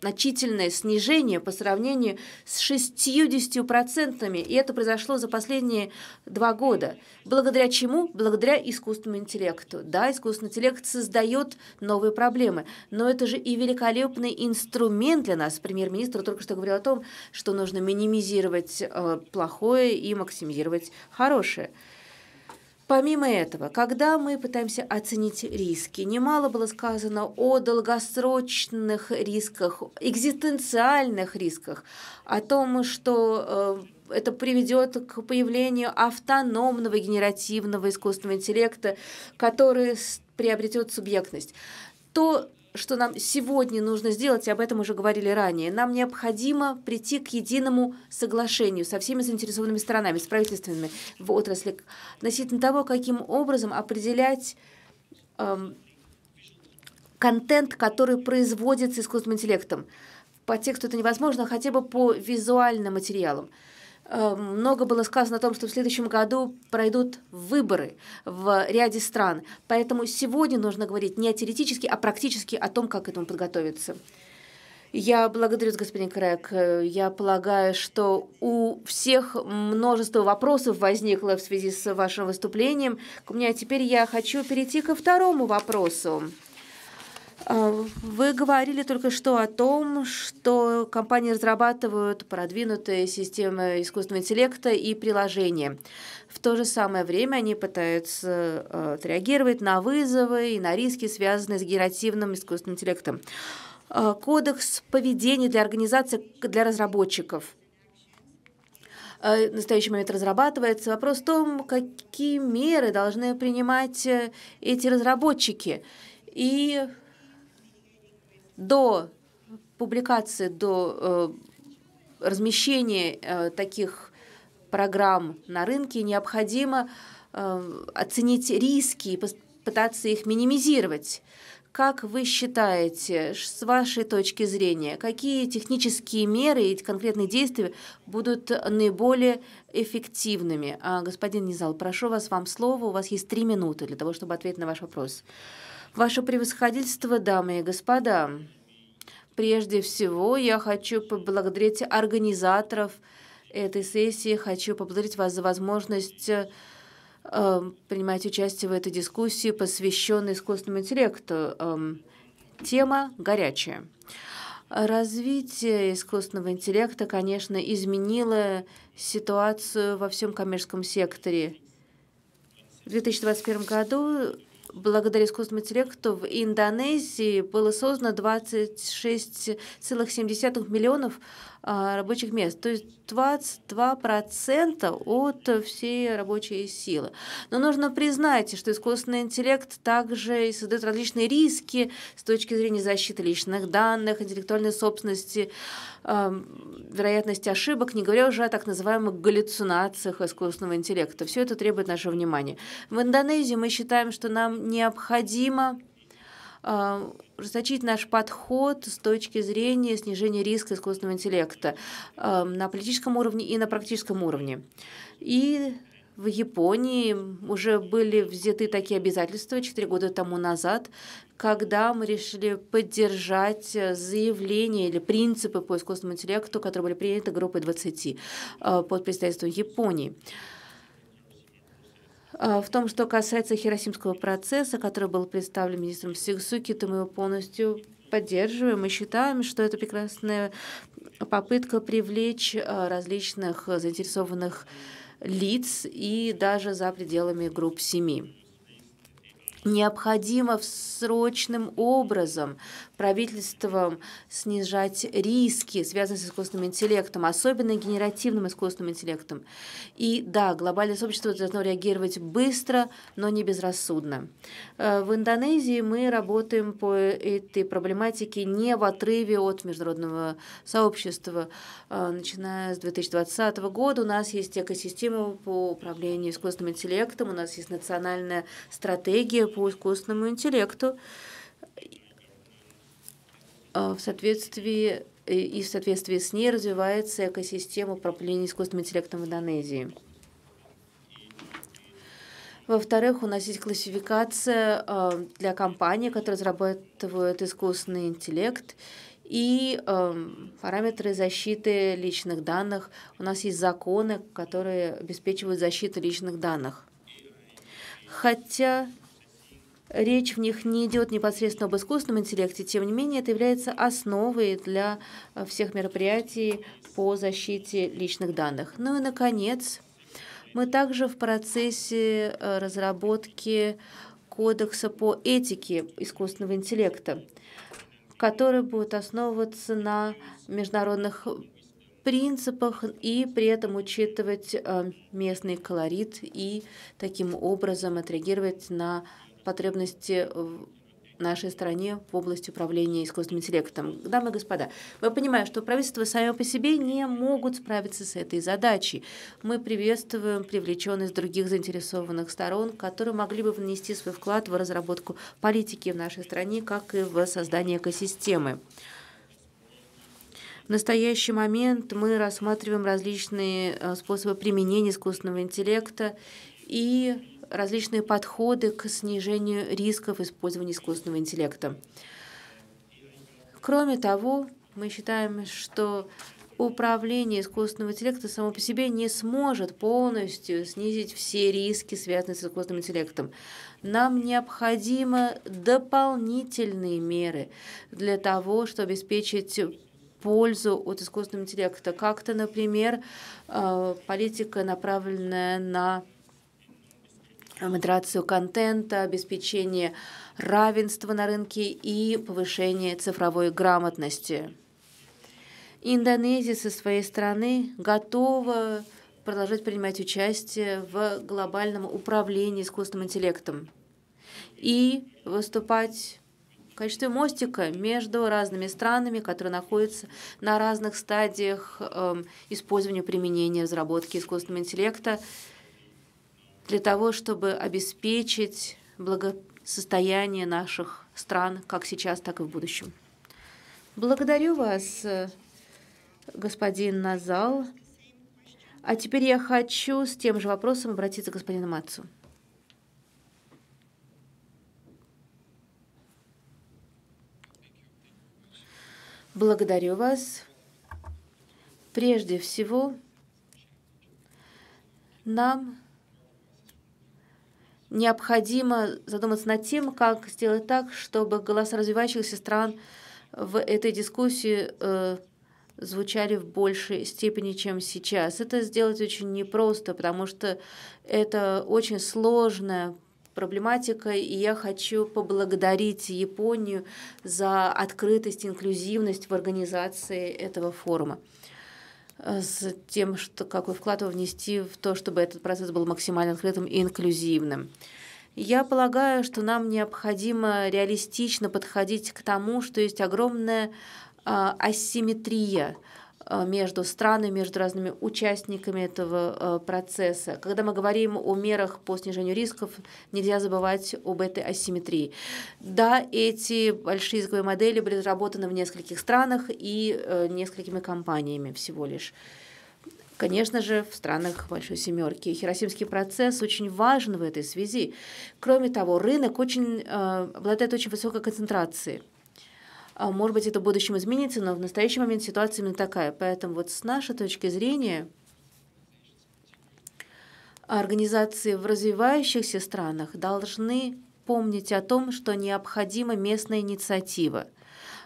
[SPEAKER 2] значительное снижение по сравнению с 60%, и это произошло за последние два года. Благодаря чему? Благодаря искусственному интеллекту. Да, искусственный интеллект создает новые проблемы, но это же и великолепный инструмент для нас. Премьер-министр только что говорил о том, что нужно минимизировать э, плохое и максимизировать хорошее. Помимо этого, когда мы пытаемся оценить риски, немало было сказано о долгосрочных рисках, экзистенциальных рисках, о том, что э, это приведет к появлению автономного генеративного искусственного интеллекта, который приобретет субъектность, то что нам сегодня нужно сделать, и об этом уже говорили ранее. Нам необходимо прийти к единому соглашению со всеми заинтересованными сторонами, с правительственными в отрасли, относительно того, каким образом определять эм, контент, который производится искусственным интеллектом. По тексту это невозможно, а хотя бы по визуальным материалам. Э, много было сказано о том, что в следующем году пройдут выборы в ряде стран. Поэтому сегодня нужно говорить не теоретически, а практически о том, как к этому подготовиться. Я благодарю, господин Крэк. Я полагаю, что у всех множество вопросов возникло в связи с вашим выступлением. У меня теперь я хочу перейти ко второму вопросу. А, вы говорили только что о том, что компании разрабатывают продвинутые системы искусственного интеллекта и приложения. В то же самое время они пытаются а, отреагировать на вызовы и на риски, связанные с генеративным искусственным интеллектом. А, кодекс поведения для организаций, для разработчиков – в настоящий момент разрабатывается. Вопрос в том, какие меры должны принимать э, эти разработчики. И до публикации, до э, размещения э, таких программ на рынке необходимо э, оценить риски и пытаться их минимизировать. Как вы считаете, с вашей точки зрения, какие технические меры и конкретные действия будут наиболее эффективными? А, господин Низал, прошу вас, вам слово, у вас есть три минуты для того, чтобы ответить на ваш вопрос. Ваше превосходительство, дамы и господа, прежде всего я хочу поблагодарить организаторов этой сессии, хочу поблагодарить вас за возможность э, принимать участие в этой дискуссии, посвященной искусственному интеллекту. Эм, тема горячая. Развитие искусственного интеллекта, конечно, изменило ситуацию во всем коммерческом секторе. В 2021 году Благодаря искусственному интеллекту в Индонезии было создано 26,7 миллионов а, рабочих мест, то есть 22% от всей рабочей силы. Но нужно признать, что искусственный интеллект также создает различные риски с точки зрения защиты личных данных, интеллектуальной собственности, вероятности ошибок, не говоря уже о так называемых галлюцинациях искусственного интеллекта. Все это требует нашего внимания. В Индонезии мы считаем, что нам необходимо э, наш подход с точки зрения снижения риска искусственного интеллекта на политическом уровне и на практическом уровне. И в Японии уже были взяты такие обязательства четыре года тому назад, когда мы решили поддержать э, заявление или принципы по искусственному интеллекту, которые были приняты группой 20 э, под председательством Японии. Э, в том, что касается Хиросимского процесса, который был представлен министром Сиксуки, то мы его полностью поддерживаем и считаем, что это прекрасная попытка привлечь различных заинтересованных лиц и даже за пределами групп семьи необходимо срочным образом правительством снижать риски, связанные с искусственным интеллектом, особенно генеративным искусственным интеллектом. И да, глобальное сообщество должно реагировать быстро, но не безрассудно. Э, в Индонезии мы работаем по этой проблематике не в отрыве от международного сообщества. Э, начиная с 2020 года у нас есть экосистема по управлению искусственным интеллектом, у нас есть национальная стратегия по искусственному интеллекту. Э, в соответствии э, и в соответствии с ней развивается экосистема управления искусственным интеллектом в Индонезии. Во-вторых, у нас есть классификация э, для компаний, которые разрабатывают искусственный интеллект, и параметры защиты личных данных. У нас есть законы, которые обеспечивают защиту личных данных. Хотя Речь в них не идет непосредственно об искусственном интеллекте, тем не менее это является основой для э, всех мероприятий по защите личных данных. Ну и, наконец, мы также в процессе э, разработки кодекса по этике искусственного интеллекта, который будет основываться на международных принципах и при этом учитывать э, местный колорит и таким образом отреагировать на потребности в нашей стране в области управления искусственным интеллектом. Дамы и господа, мы понимаем, что правительства сами по себе не могут справиться с этой задачей. Мы приветствуем привлеченность других заинтересованных сторон, которые могли бы внести свой вклад в разработку политики в нашей стране, как и в создание экосистемы. В настоящий момент мы рассматриваем различные э, способы применения искусственного интеллекта и различные подходы к снижению рисков использования искусственного интеллекта. Кроме того, мы считаем, что управление искусственного интеллекта само по себе не сможет полностью снизить все риски, связанные с искусственным интеллектом. Нам необходимы дополнительные меры для того, чтобы обеспечить пользу от искусственного интеллекта. Как-то, например, э, политика, направленная на модерацию контента, обеспечение равенства на рынке и повышение цифровой грамотности. Индонезия со своей стороны готова продолжать принимать участие в глобальном управлении искусственным интеллектом и выступать в качестве мостика между разными странами, которые находятся на разных стадиях эм, использования, применения, разработки искусственного интеллекта для того, чтобы обеспечить благосостояние наших стран как сейчас, так и в будущем. Благодарю вас, господин Назал. А теперь я хочу с тем же вопросом обратиться к господину Мацу. Благодарю вас. Прежде всего, нам необходимо задуматься над тем, как сделать так, чтобы голоса развивающихся стран в этой дискуссии э, звучали в большей степени, чем сейчас. Это сделать очень непросто, потому что это очень сложная проблематика, и я хочу поблагодарить Японию за открытость, инклюзивность в организации этого форума. Э, с тем, что, какой вклад внести в то, чтобы этот процесс был максимально открытым и инклюзивным. Я полагаю, что нам необходимо реалистично подходить к тому, что есть огромная э, асимметрия Э, между странами, между разными участниками этого э, процесса. Когда мы говорим о мерах по снижению рисков, нельзя забывать об этой асимметрии. Да, эти большие языковые модели были разработаны в нескольких странах и э, несколькими компаниями всего лишь конечно же, в странах Большой Семерки. Хиросимский процесс очень важен в этой связи. Кроме того, рынок очень, э, обладает очень высокой концентрацией. А, может быть, это в будущем изменится, но в настоящий момент ситуация именно такая. Поэтому вот с нашей точки зрения организации в развивающихся странах должны помнить о том, что необходима местная инициатива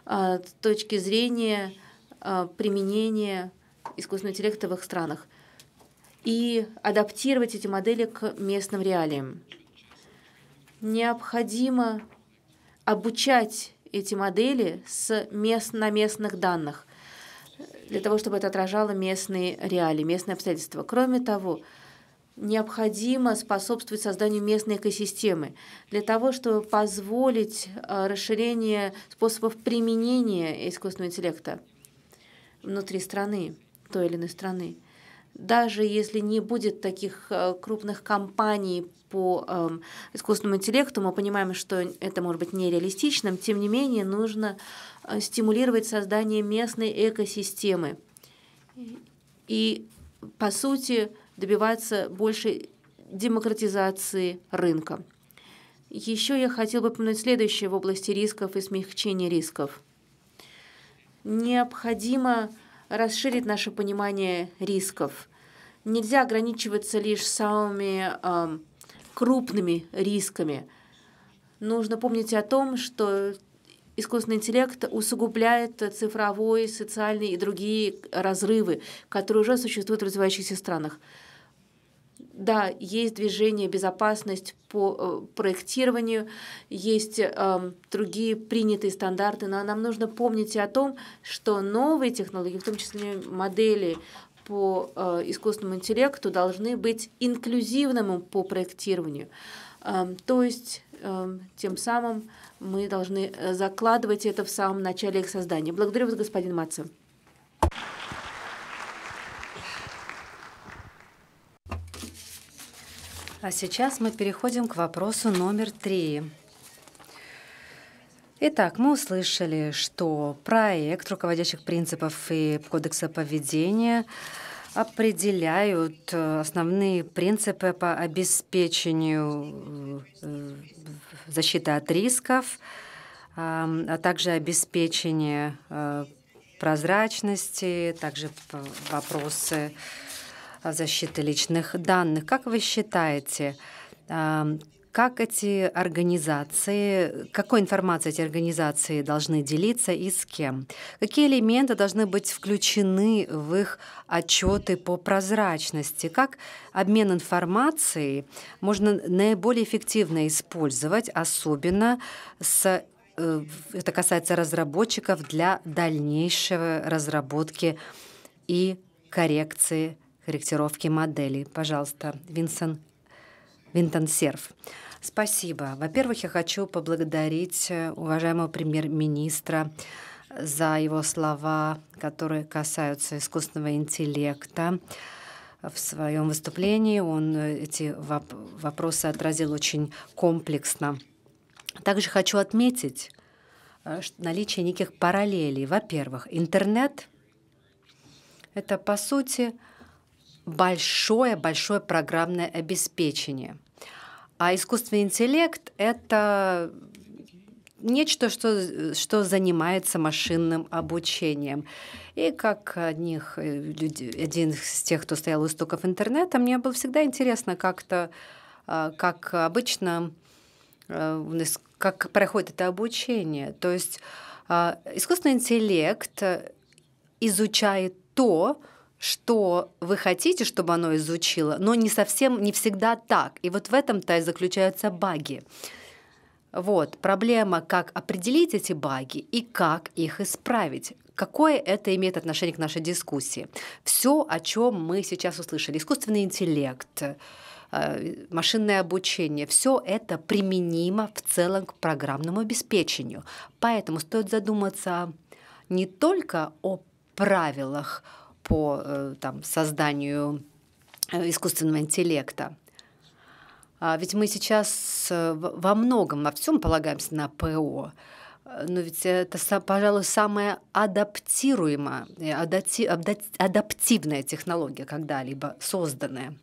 [SPEAKER 2] а, с точки зрения а, применения искусственного интеллекта в их странах и адаптировать эти модели к местным реалиям. Необходимо обучать эти модели с мест на местных данных, для того, чтобы это отражало местные реалии, местные обстоятельства. Кроме того, необходимо способствовать созданию местной экосистемы для того, чтобы позволить э, расширение способов применения искусственного интеллекта внутри страны, той или иной страны даже если не будет таких э, крупных компаний по э, искусственному интеллекту, мы понимаем, что это может быть нереалистичным, тем не менее нужно э, стимулировать создание местной экосистемы и, по сути, добиваться большей демократизации рынка. Еще я хотела бы упомянуть следующее в области рисков и смягчения рисков. Необходимо расширит наше понимание рисков. Нельзя ограничиваться лишь самыми э, крупными рисками. Нужно помнить о том, что искусственный интеллект усугубляет цифровой, социальные и другие разрывы, которые уже существуют в развивающихся странах да, есть движение безопасность по э, проектированию, есть э, другие принятые стандарты, но нам нужно помнить и о том, что новые технологии, в том числе модели по э, искусственному интеллекту, должны быть инклюзивным по проектированию. Э, то есть эм, тем самым мы должны э, закладывать это в самом начале их создания. Благодарю вас, господин Матцев.
[SPEAKER 1] А сейчас мы переходим к вопросу номер три. Итак, мы услышали, что проект руководящих принципов и кодекса поведения определяют э, основные принципы по обеспечению э, защиты от рисков, а также обеспечение э, прозрачности, также вопросы Э, защиты личных данных. Как вы считаете, э, как эти организации, какой информацией эти организации должны делиться и с кем? Какие элементы должны быть включены в их отчеты по прозрачности? Как обмен информацией можно наиболее эффективно использовать, особенно с э, это касается разработчиков для дальнейшего разработки и коррекции корректировки моделей. Пожалуйста, Винсент, Винтон Серф. Спасибо. Во-первых, я хочу поблагодарить э, уважаемого премьер-министра э, за его слова, которые касаются искусственного интеллекта. В своем выступлении он э, эти воп вопросы отразил очень комплексно. Также хочу отметить наличие неких параллелей. Во-первых, интернет — это, по сути, большое-большое программное обеспечение. А искусственный интеллект — это нечто, что, что занимается машинным обучением. И как одних, э, люди, один из тех, кто стоял у истоков интернета, мне было всегда интересно как-то, э, как обычно, э, как проходит это обучение. То есть искусственный интеллект изучает то, что вы хотите, чтобы оно изучило, но не совсем, не всегда так. И вот в этом-то и заключаются баги. Вот, проблема, как определить эти баги и как их исправить. Какое это имеет отношение к нашей дискуссии? Все, о чем мы сейчас услышали, искусственный интеллект, э, машинное обучение, все это применимо в целом к программному обеспечению. Поэтому стоит задуматься не только о правилах, по э, там, созданию э, искусственного интеллекта. А ведь мы сейчас э, во многом, во всем полагаемся на ПО, но ведь это, пожалуй, самая адаптируемая, адаптивная технология, когда-либо созданная.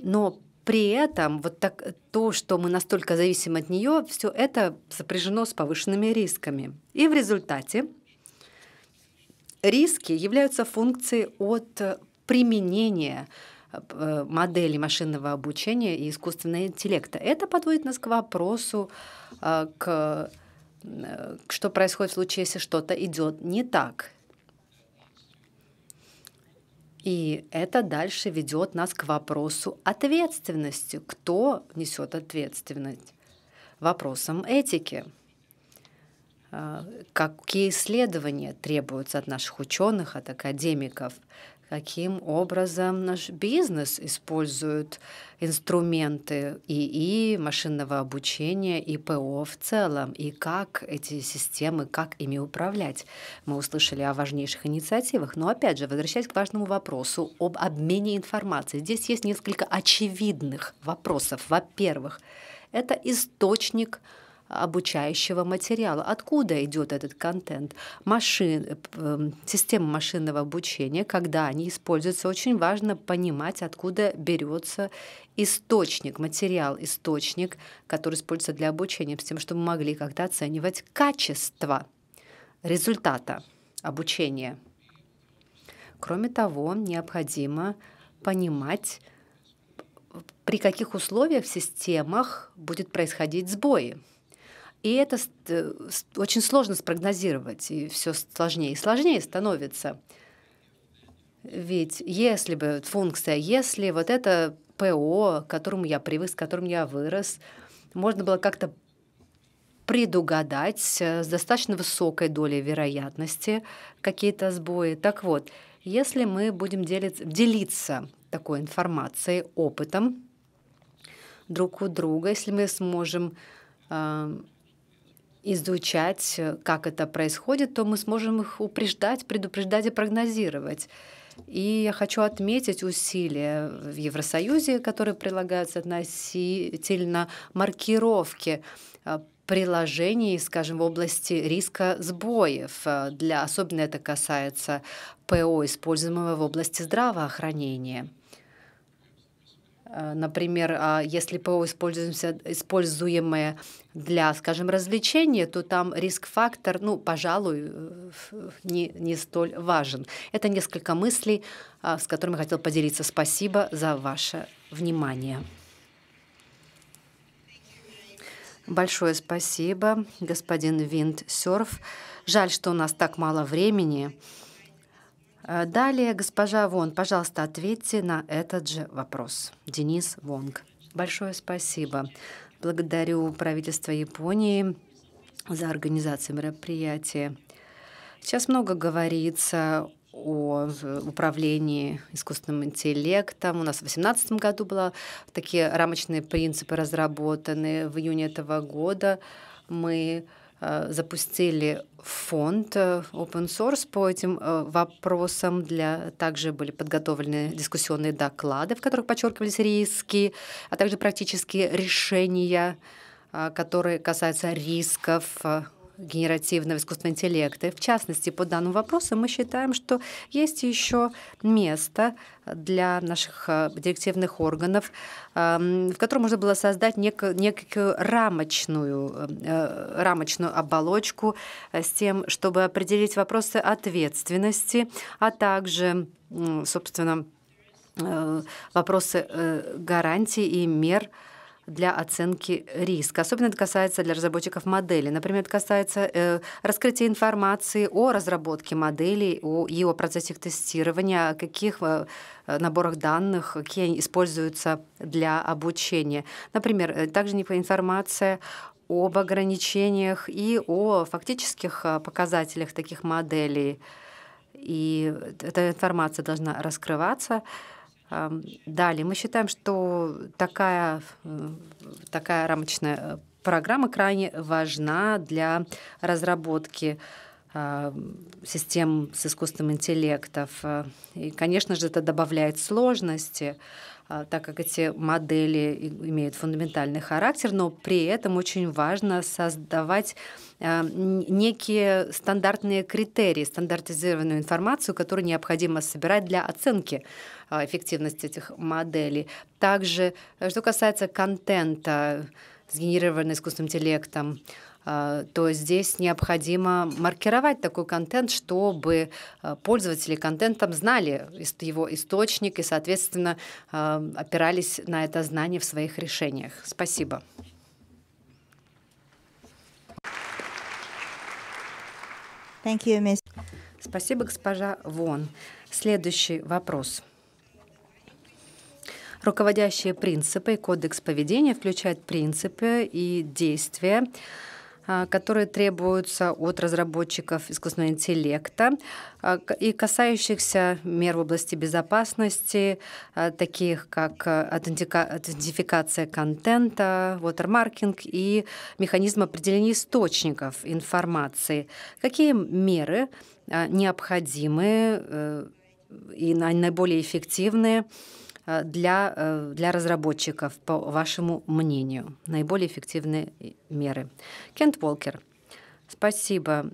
[SPEAKER 1] Но при этом вот так, то, что мы настолько зависим от нее, все это сопряжено с повышенными рисками. И в результате риски являются функцией от э, применения э, э, модели машинного обучения и искусственного интеллекта. Это подводит нас к вопросу, к, что происходит в случае, если что-то идет не так. И это дальше ведет нас к вопросу ответственности. Кто несет ответственность? Вопросом этики. А, какие исследования требуются от наших ученых, от академиков, каким образом наш бизнес использует инструменты ИИ, машинного обучения и ПО в целом, и как эти системы, как ими управлять. Мы услышали о важнейших инициативах, но опять же, возвращаясь к важному вопросу об обмене информацией, здесь есть несколько очевидных вопросов. Во-первых, это источник информации обучающего материала. Откуда идет этот контент? Машин, э, эм, система машинного обучения, когда они используются, очень важно понимать, откуда берется источник, материал, источник, который используется для обучения, с тем, чтобы мы могли как-то оценивать качество результата обучения. Кроме того, необходимо понимать, при каких условиях в системах будет происходить сбои. И это очень сложно спрогнозировать, и все сложнее и сложнее становится. Ведь если бы функция, если вот это ПО, к которому я привык, с которым я вырос, можно было как-то предугадать э, с достаточно высокой долей вероятности какие-то сбои. Так вот, если мы будем делиться, делиться такой информацией, опытом друг у друга, если мы сможем э, изучать, э, как это происходит, то мы сможем их упреждать, предупреждать и прогнозировать. И я хочу отметить усилия в Евросоюзе, которые прилагаются относительно маркировки э, приложений, скажем, в области риска сбоев. Э, для, особенно это касается ПО, используемого в области здравоохранения. Э, например, а, если ПО используемся, используемое для, скажем, развлечения, то там риск-фактор, ну, пожалуй, э, не, не столь важен. Это несколько мыслей, а, с которыми я хотел поделиться. Спасибо за ваше внимание. Большое спасибо, господин Винд Серф. Жаль, что у нас так мало времени. Э, далее, госпожа Вон, пожалуйста, ответьте на этот же вопрос. Денис Вонг. Большое спасибо. Благодарю правительство Японии за организацию мероприятия. Сейчас много говорится о управлении искусственным интеллектом. У нас в 2018 году были такие рамочные принципы разработаны. В июне этого года мы Э, запустили фонд э, open source по этим э, вопросам. Для... Также были подготовлены дискуссионные доклады, в которых подчеркивались риски, а также практические решения, которые касаются рисков генеративного искусственного интеллекта. И в частности, по данному вопросу мы считаем, что есть еще место для наших э, директивных органов, эм, в котором можно было создать некую, некую рамочную, э, э, рамочную оболочку с тем, чтобы определить вопросы ответственности, а также, собственно, вопросы гарантий и мер – для оценки риска. Особенно это касается для разработчиков моделей. Например, это касается э, раскрытия информации о разработке моделей о, и о процессе тестирования, о каких э, э, наборах данных, какие они используются для обучения. Например, э, также информация об ограничениях и о фактических э, показателях таких моделей. И эта информация должна раскрываться. Далее, мы считаем, что такая, э, такая рамочная э, программа крайне важна для разработки э, систем с искусственным интеллектом. И, конечно же, это добавляет сложности а, так как эти модели имеют фундаментальный характер, но при этом очень важно создавать а, некие стандартные критерии, стандартизированную информацию, которую необходимо собирать для оценки а, эффективности этих моделей. Также, что касается контента, сгенерированного искусственным интеллектом, Э, то здесь необходимо маркировать такой контент, чтобы э, пользователи контентом знали его источник и, соответственно, э, опирались на это знание в своих решениях. Спасибо. Thank you, miss. Спасибо, госпожа Вон. Следующий вопрос. Руководящие принципы и кодекс поведения включают принципы и действия, а, которые требуются от разработчиков искусственного интеллекта а, и касающихся мер в области безопасности, а, таких как идентификация контента, watermarking и механизм определения источников информации. Какие меры необходимы э, и наиболее эффективные Э, для, э, для разработчиков, по вашему мнению, наиболее эффективные э, меры? Кент Волкер, спасибо.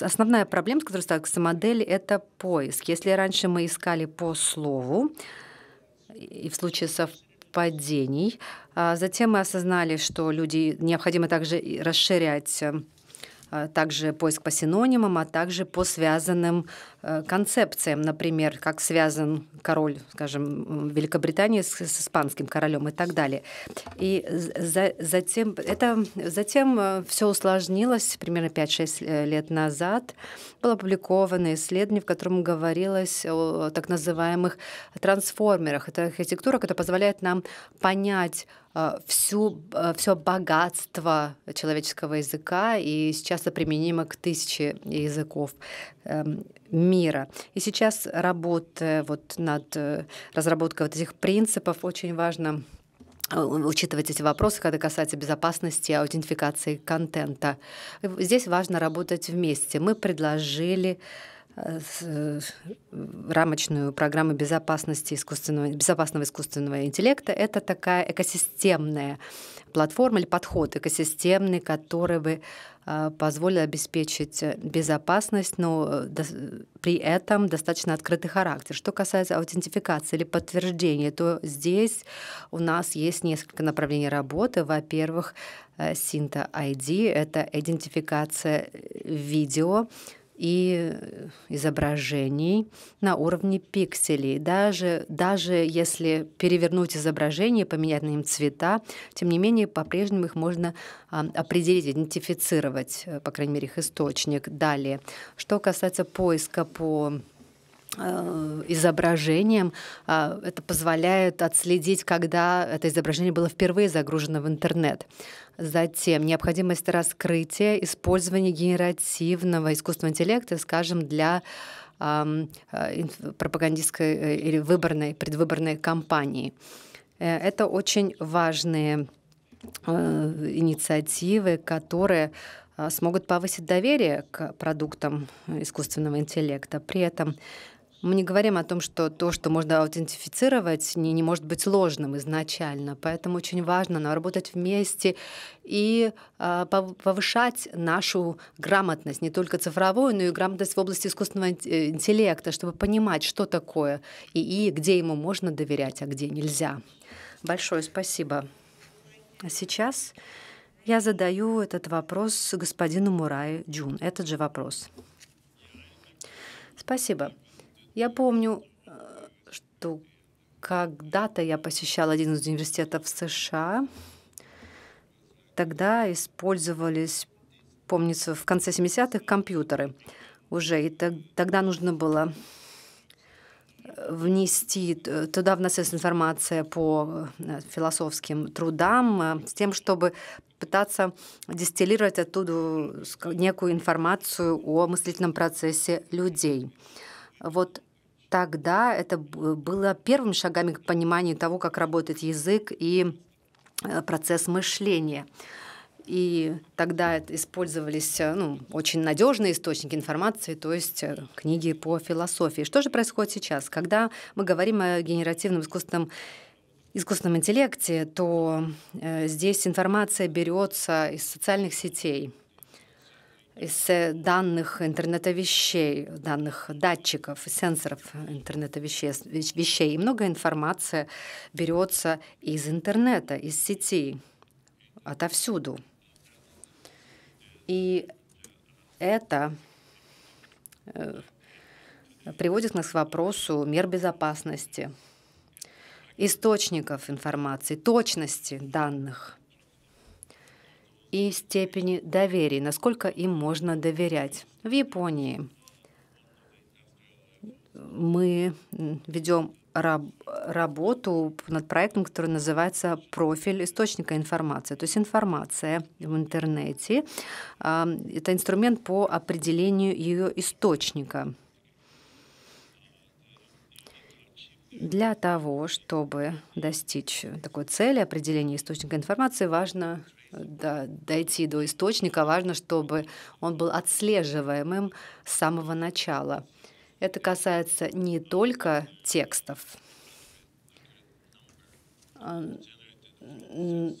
[SPEAKER 1] Основная проблема, с которой сталкивается модель, это поиск. Если раньше мы искали по слову, и в случае совпадений. А затем мы осознали, что люди необходимо также расширять Э, также поиск по синонимам, а также по связанным э, концепциям, например, как связан король, скажем, Великобритании с, с испанским королем и так далее. И за, затем, это, затем э, все усложнилось примерно 5-6 лет назад. Было опубликовано исследование, в котором говорилось о так называемых трансформерах. Это архитектура, которая позволяет нам понять, Э, всю, э, все богатство человеческого языка и сейчас это применимо к тысяче языков эм, мира. И сейчас работа вот над э, разработкой вот этих принципов очень важно учитывать эти вопросы, когда касается безопасности аутентификации контента. Здесь важно работать вместе. Мы предложили Э, э, рамочную программу безопасности искусственного, безопасного искусственного интеллекта. Это такая экосистемная платформа или подход экосистемный, который бы э, позволил обеспечить безопасность, но при этом достаточно открытый характер. Что касается аутентификации или подтверждения, то здесь у нас есть несколько направлений работы. Во-первых, Синта ID — это идентификация видео, и э, изображений на уровне пикселей. Даже, даже если перевернуть изображение, поменять на им цвета, тем не менее, по-прежнему их можно а, определить, идентифицировать, э, по крайней мере, их источник. Далее, что касается поиска по Э, изображением. А, это позволяет отследить, когда это изображение было впервые загружено в интернет. Затем необходимость раскрытия, использования генеративного искусственного интеллекта, скажем, для э, пропагандистской э, или выборной, предвыборной кампании. Это очень важные инициативы, которые смогут повысить доверие к продуктам искусственного интеллекта. При этом мы не говорим о том, что то, что можно аутентифицировать, не, не может быть ложным изначально. Поэтому очень важно нам работать вместе и э, повышать нашу грамотность, не только цифровую, но и грамотность в области искусственного э, интеллекта, чтобы понимать, что такое и, и где ему можно доверять, а где нельзя. Большое спасибо. А сейчас я задаю этот вопрос господину Мурае Джун. Этот же вопрос. Спасибо. Я помню, э, что когда-то я посещал один из университетов США. Тогда использовались, помнится, в конце 70-х компьютеры уже. И тогда нужно было э, внести э, туда вносилась информация по философским трудам с тем, чтобы пытаться дистиллировать оттуда некую информацию о мыслительном процессе людей. Вот тогда это было первым шагами к пониманию того, как работает язык и э, процесс мышления. И тогда использовались э, ну, очень надежные источники информации, то есть э, книги по философии. Что же происходит сейчас? Когда мы говорим о генеративном искусственном искусственном интеллекте, то э, здесь информация берется из социальных сетей, из э, данных интернета вещей, данных датчиков, сенсоров интернета вещей, вещей. И много информации берется из интернета, из сети, отовсюду. И это э, приводит нас к вопросу мер безопасности, источников информации, точности данных – и степени доверия, насколько им можно доверять. В Японии мы ведем раб работу над проектом, который называется «Профиль источника информации». То есть информация в интернете а, это инструмент по определению ее источника. Для того, чтобы достичь такой цели определения источника информации, важно да, дойти до источника, важно, чтобы он был отслеживаемым с самого начала. Это касается не только текстов,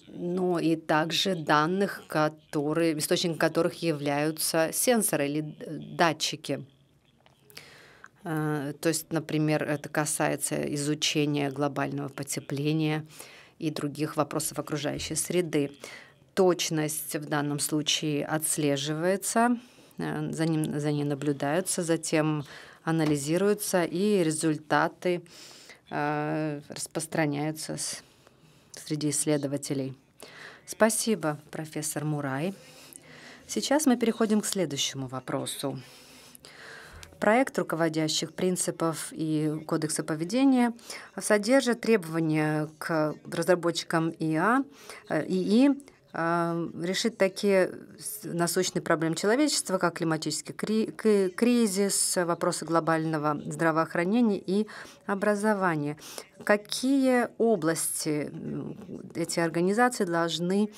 [SPEAKER 1] но и также данных, которые, источником которых являются сенсоры или датчики. А, то есть, например, это касается изучения глобального потепления и других вопросов окружающей среды. Точность в данном случае отслеживается, э, за, ним, за ней наблюдаются, затем анализируются, и результаты э, распространяются среди исследователей. Спасибо, профессор Мурай. Сейчас мы переходим к следующему вопросу. Проект руководящих принципов и кодекса поведения содержит требования к разработчикам ИА, э, ИИ решить такие насущные проблемы человечества, как климатический кризис, вопросы глобального здравоохранения и образования. Какие области эти организации должны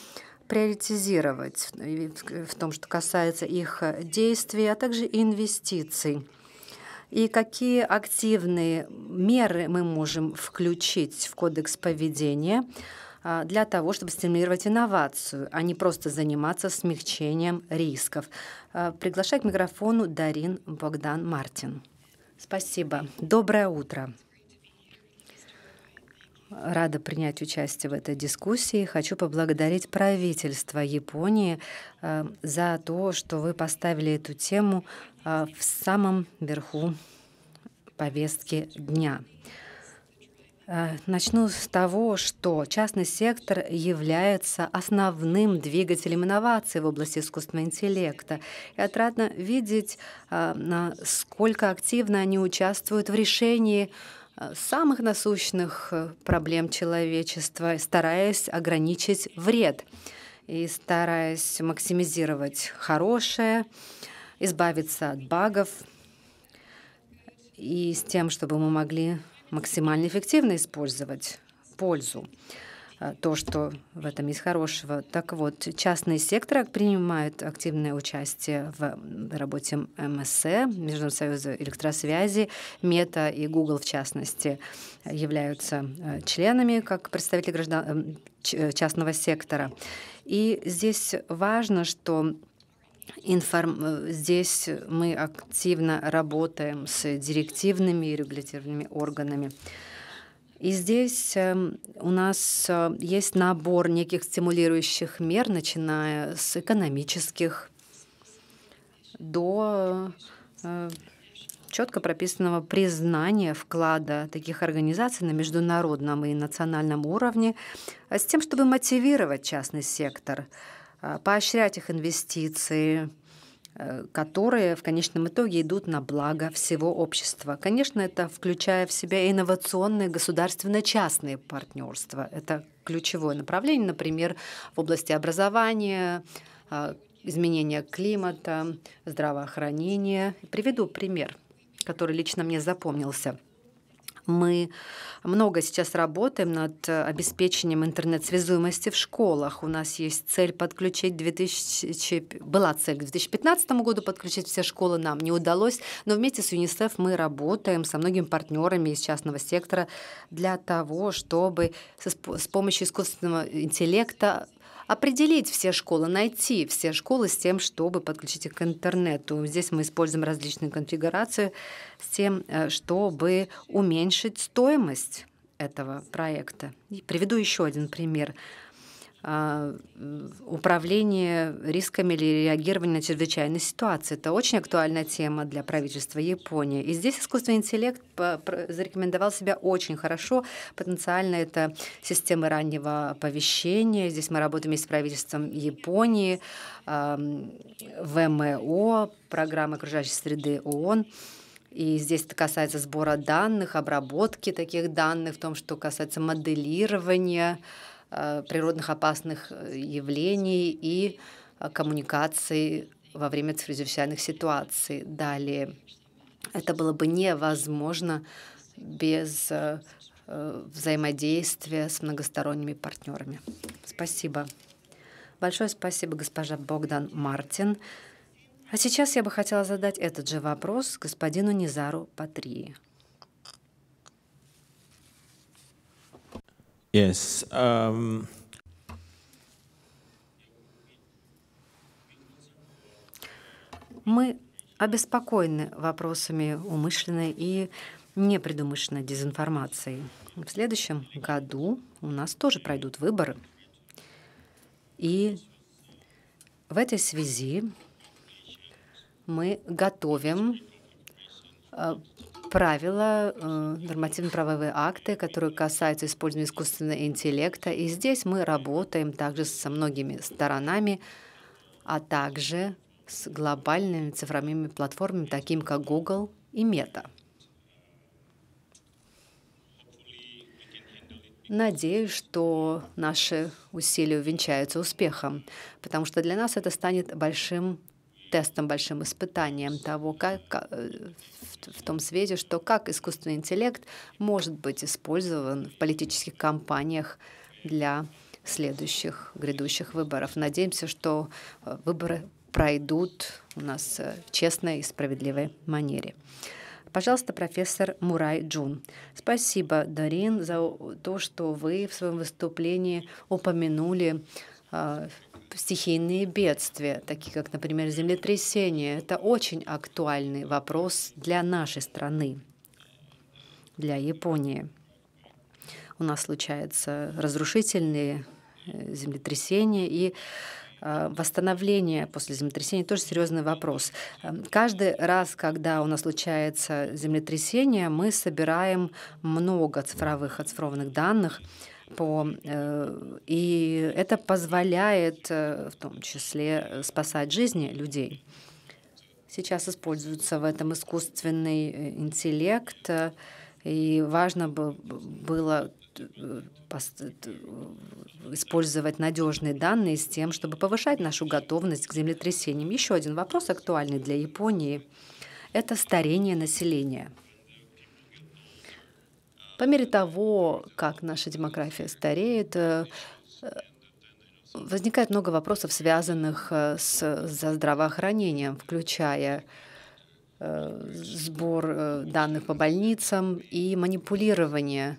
[SPEAKER 1] приоритизировать в том, что касается их действий, а также инвестиций? И какие активные меры мы можем включить в кодекс поведения – а, для того, чтобы стимулировать инновацию, а не просто заниматься смягчением рисков. А, приглашаю к микрофону Дарин Богдан Мартин. Спасибо. Доброе утро. Рада принять участие в этой дискуссии. Хочу поблагодарить правительство Японии а, за то, что вы поставили эту тему в самом верху повестки дня. Э, начну с того, что частный сектор является основным двигателем инноваций в области искусственного интеллекта. И отрадно видеть, э, насколько активно они участвуют в решении э, самых насущных проблем человечества, стараясь ограничить вред и стараясь максимизировать хорошее, избавиться от багов и с тем, чтобы мы могли максимально эффективно использовать пользу э, то, что в этом есть хорошего. Так вот, частный сектор принимает активное участие в работе МСЭ, Международного союза электросвязи, Мета и Google, в частности, являются э, членами, как представители граждан... Э, частного сектора. И здесь важно, что Информ... Э, здесь мы активно работаем с директивными и регулятивными органами. И здесь эм, у нас э, есть набор неких стимулирующих мер, начиная с экономических до э, четко прописанного признания вклада таких организаций на международном и национальном уровне, а с тем, чтобы мотивировать частный сектор – Э, поощрять их инвестиции, э, которые в конечном итоге идут на благо всего общества. Конечно, это включая в себя инновационные государственно-частные партнерства. Это ключевое направление, например, в области образования, э, изменения климата, здравоохранения. Приведу пример, который лично мне запомнился – мы много сейчас работаем над э, обеспечением интернет-связуемости в школах. У нас есть цель подключить 2000... Была цель к 2015 году подключить все школы, нам не удалось. Но вместе с ЮНИСЕФ мы работаем со многими партнерами из частного сектора для того, чтобы с помощью искусственного интеллекта определить все школы, найти все школы с тем, чтобы подключить их к интернету. Здесь мы используем различные конфигурации с тем, э, чтобы уменьшить стоимость этого проекта. И приведу еще один пример. А, управление рисками или реагирование на чрезвычайные ситуации. Это очень актуальная тема для правительства Японии. И здесь искусственный интеллект зарекомендовал себя очень хорошо. Потенциально это системы раннего оповещения. Здесь мы работаем вместе с правительством Японии, ВМО, программа окружающей среды ООН. И здесь это касается сбора данных, обработки таких данных, в том, что касается моделирования, Э, природных опасных э, явлений и э, коммуникаций во время чрезвычайных ситуаций. Далее, это было бы невозможно без взаимодействия с многосторонними партнерами. Спасибо. Большое спасибо, госпожа Богдан Мартин. А сейчас я бы хотела задать этот же вопрос господину Низару Патрии.
[SPEAKER 2] Yes. Um,
[SPEAKER 1] мы обеспокоены вопросами умышленной и непредумышленной дезинформации. В следующем году у нас тоже пройдут выборы. И в этой связи мы готовим э, правила, э, нормативно-правовые акты, которые касаются использования искусственного интеллекта. И здесь мы работаем также со многими сторонами, а также с глобальными цифровыми платформами, такими как Google и Meta. Надеюсь, что наши усилия увенчаются успехом, потому что для нас это станет большим тестом, большим испытанием того, как, э, в том свете, что как искусственный интеллект может быть использован в политических кампаниях для следующих грядущих выборов. Надеемся, что э, выборы пройдут у нас э, в честной и справедливой манере. Пожалуйста, профессор Мурай Джун. Спасибо, Дарин, за то, что вы в своем выступлении упомянули стихийные бедствия, такие как, например, землетрясения. Это очень актуальный вопрос для нашей страны, для Японии. У нас случаются разрушительные э, землетрясения и э, восстановление после землетрясения тоже серьезный вопрос. Эм, каждый раз, когда у нас случается землетрясение, мы собираем много цифровых оцифрованных данных, по, э, и это позволяет э, в том числе э, спасать жизни людей. Сейчас используется в этом искусственный интеллект, и важно было использовать надежные данные с тем, чтобы повышать нашу готовность к землетрясениям. Еще один вопрос, актуальный для Японии, это старение населения. По мере того, как наша демография стареет, э, э, возникает много вопросов, связанных э, с, со здравоохранением, включая сбор данных по больницам и манипулирование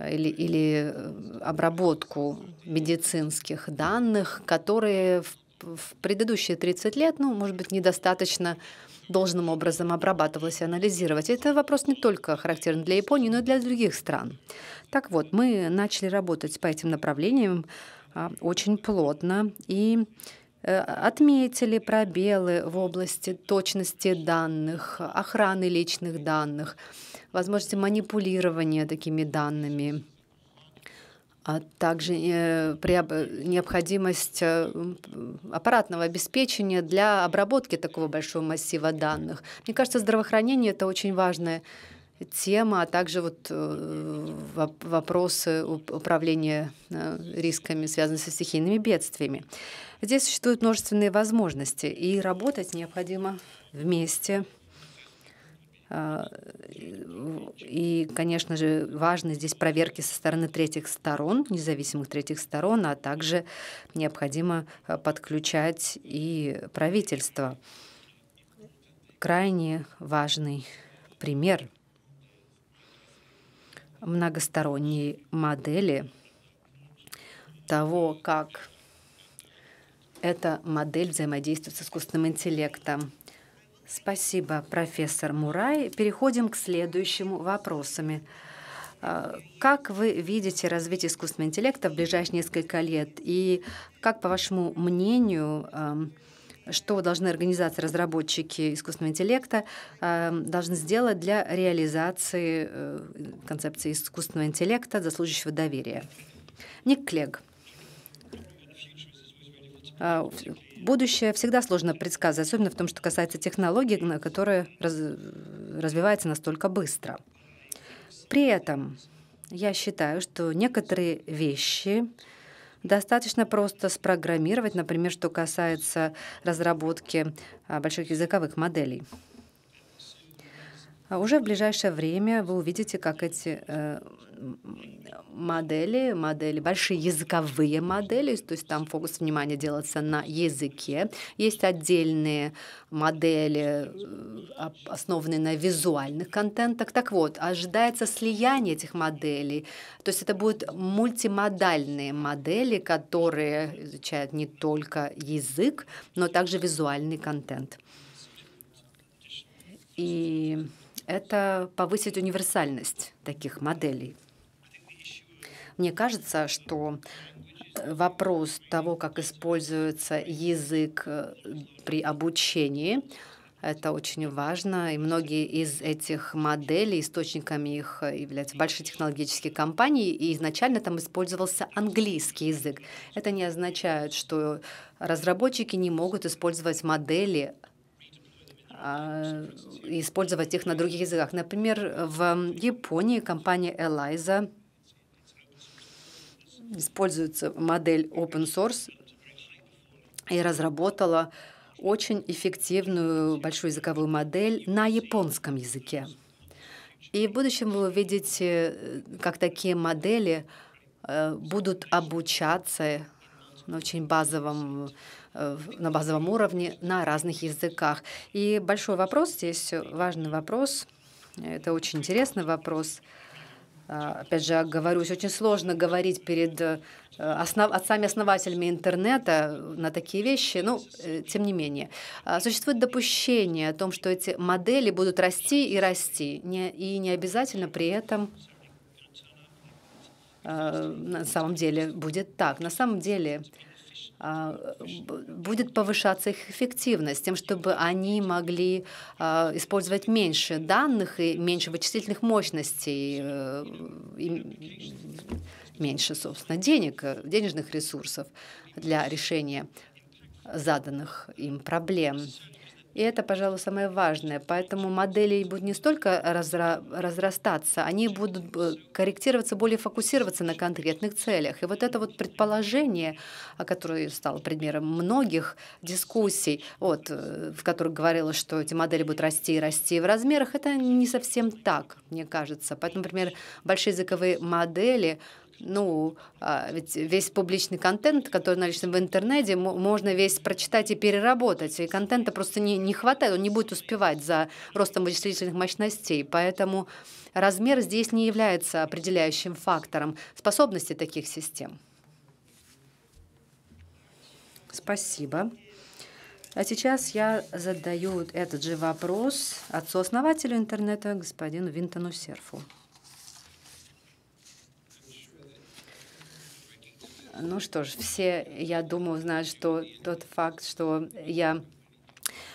[SPEAKER 1] или, или обработку медицинских данных, которые в, в предыдущие 30 лет, ну, может быть, недостаточно э, должным образом обрабатывалось и анализировать. Это вопрос не только характерен для Японии, но и для других стран. Так вот, мы начали работать по этим направлениям а, очень плотно и э, отметили пробелы в области точности данных, охраны личных данных, возможности манипулирования такими данными, а также э, необходимость э, аппаратного обеспечения для обработки такого большого массива данных. Мне кажется, здравоохранение — это очень важная тема, а также вот э, вопросы управления рисками, связанные со стихийными бедствиями. Здесь существуют множественные возможности, и работать необходимо вместе — и, конечно же, важны здесь проверки со стороны третьих сторон, независимых третьих сторон, а также необходимо э, подключать и правительство. Крайне важный пример многосторонней модели того, как эта модель взаимодействует с искусственным интеллектом Спасибо, профессор Мурай. Переходим к следующим вопросам. А, как вы видите развитие искусственного интеллекта в ближайшие несколько лет? И как, по вашему мнению, что должны организации, разработчики искусственного интеллекта должны сделать для реализации э, концепции искусственного интеллекта, заслуживающего доверия? Ник Клег а, Будущее всегда сложно предсказать, особенно в том, что касается технологий, которые раз, развиваются настолько быстро. При этом я считаю, что некоторые вещи достаточно просто спрограммировать, например, что касается разработки а, больших языковых моделей. А уже в ближайшее время вы увидите, как эти э, модели, модели, большие языковые модели, то есть там фокус внимания делается на языке. Есть отдельные модели, э, основанные на визуальных контентах. Так вот, ожидается слияние этих моделей, то есть это будут мультимодальные модели, которые изучают не только язык, но также визуальный контент. И это повысить универсальность таких моделей. Мне кажется, что э, вопрос того, как используется язык э, при обучении, это очень важно, и многие из этих моделей, источниками их э, являются большие технологические компании, и изначально там использовался английский язык. Это не означает, что разработчики не могут использовать модели а, использовать их на других языках. Например, в Японии компания Eliza используется модель open source и разработала очень эффективную большую языковую модель на японском языке. И в будущем вы увидите, как такие модели э, будут обучаться на очень базовом на базовом уровне на разных языках. И большой вопрос здесь, важный вопрос, это очень интересный вопрос. А, опять же, оговорюсь, очень сложно говорить перед э, основ, отцами-основателями интернета на такие вещи, но э, тем не менее. А, существует допущение о том, что эти модели будут расти и расти, не и не обязательно при этом э, на самом деле будет так. На самом деле а, будет повышаться их эффективность, тем, чтобы они могли а, использовать меньше данных и меньше вычислительных мощностей, э, и меньше, собственно, денег, э, денежных ресурсов для решения заданных им проблем. И это, пожалуй, самое важное. Поэтому модели будут не столько разра разрастаться, они будут э, корректироваться, более фокусироваться на конкретных целях. И вот это вот предположение, которое стало примером многих дискуссий, вот, э, в которых говорилось, что эти модели будут расти и расти в размерах, это не совсем так, мне кажется. Поэтому, например, большие языковые модели — ну, а, ведь весь публичный контент, который наличен в интернете, можно весь прочитать и переработать. И контента просто не, не хватает, он не будет успевать за ростом вычислительных мощностей. Поэтому размер здесь не является определяющим фактором способности таких систем. Спасибо. А сейчас я задаю этот же вопрос отцу-основателю интернета господину Винтону Серфу. Ну что ж, все, я думаю, знают, что тот факт, что я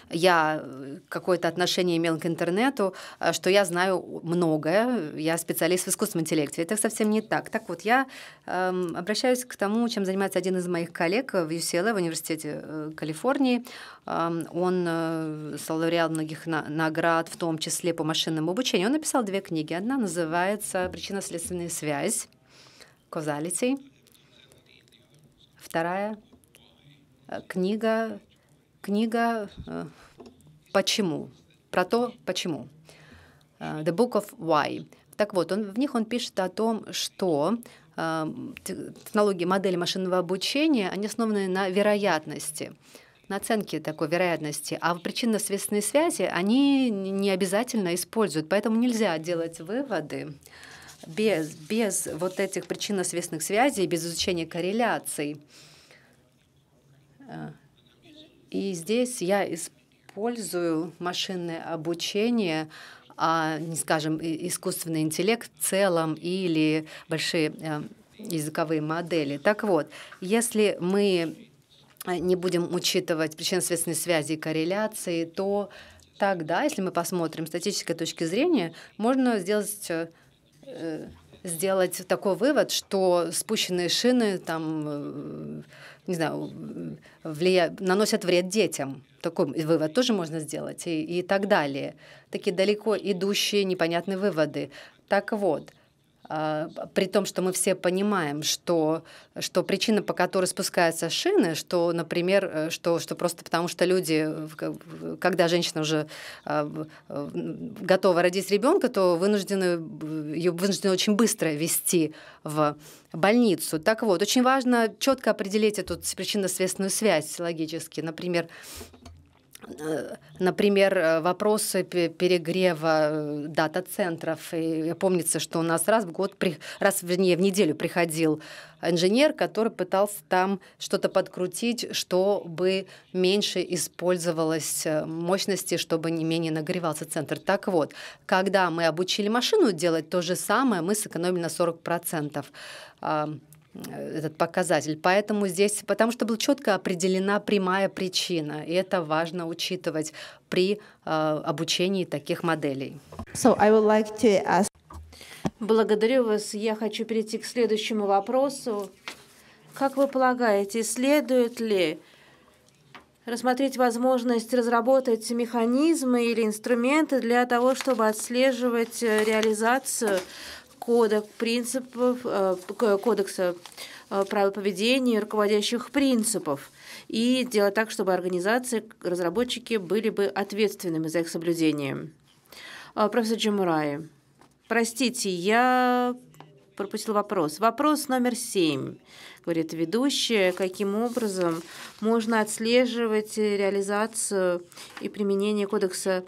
[SPEAKER 1] я какое-то отношение имел к интернету, э, что я знаю многое, я специалист в искусственном интеллекте. Это совсем не так. Так вот, я эм, обращаюсь к тому, чем занимается один из моих коллег в UCLA, в Университете э, Калифорнии. Эм, он э, стал лауреатом многих на наград, в том числе по машинному обучению. Он написал две книги. Одна называется «Причинно-следственная связь», «Causality», Вторая э, книга, книга э, «Почему?» про то, почему. Э, The Book of Why. Так вот, он, в них он пишет о том, что технологии модели машинного обучения, они основаны на вероятности, на оценке такой вероятности, а в причинно-следственные связи они не обязательно используют, поэтому нельзя делать выводы без, без вот этих причинно-следственных связей, без изучения корреляций. Э, и здесь я использую машинное обучение, а не, скажем, искусственный интеллект в целом или большие э, языковые модели. Так вот, если мы э, не будем учитывать причинно-следственные связи и корреляции, то тогда, если мы посмотрим с статической точки зрения, можно сделать Э, сделать такой вывод, что спущенные шины там, э, не знаю, влия... наносят вред детям. Такой вывод тоже можно сделать и, и так далее. Такие далеко идущие непонятные выводы. Так вот, а, при том, что мы все понимаем, что, что причина, по которой спускаются шины, что, например, э, что, что просто потому, что люди, когда женщина уже а, готова родить ребенка, то вынуждены, ее вынуждены очень быстро вести в больницу. Так вот, очень важно четко определить эту причинно-следственную связь логически. Например, Э, например, э, вопросы перегрева э, дата-центров. Я помнится, что у нас раз в год, раз вернее, в неделю приходил инженер, который пытался там что-то подкрутить, чтобы меньше использовалось мощности, чтобы не менее нагревался центр. Так вот, когда мы обучили машину делать то же самое, мы сэкономили на 40%. Э, этот показатель. Поэтому здесь, потому что была четко определена прямая причина, и это важно учитывать при э, обучении таких моделей.
[SPEAKER 2] So I would like to ask... Благодарю вас. Я хочу перейти к следующему вопросу. Как вы полагаете, следует ли рассмотреть возможность разработать механизмы или инструменты для того, чтобы отслеживать э, реализацию кодекс принципов, э, кодекса э, правил поведения и руководящих принципов и делать так, чтобы организации, разработчики были бы ответственными за их соблюдение. Э, профессор Джимурай простите, я пропустил вопрос. Вопрос номер семь, говорит ведущая. Каким образом можно отслеживать реализацию и применение кодекса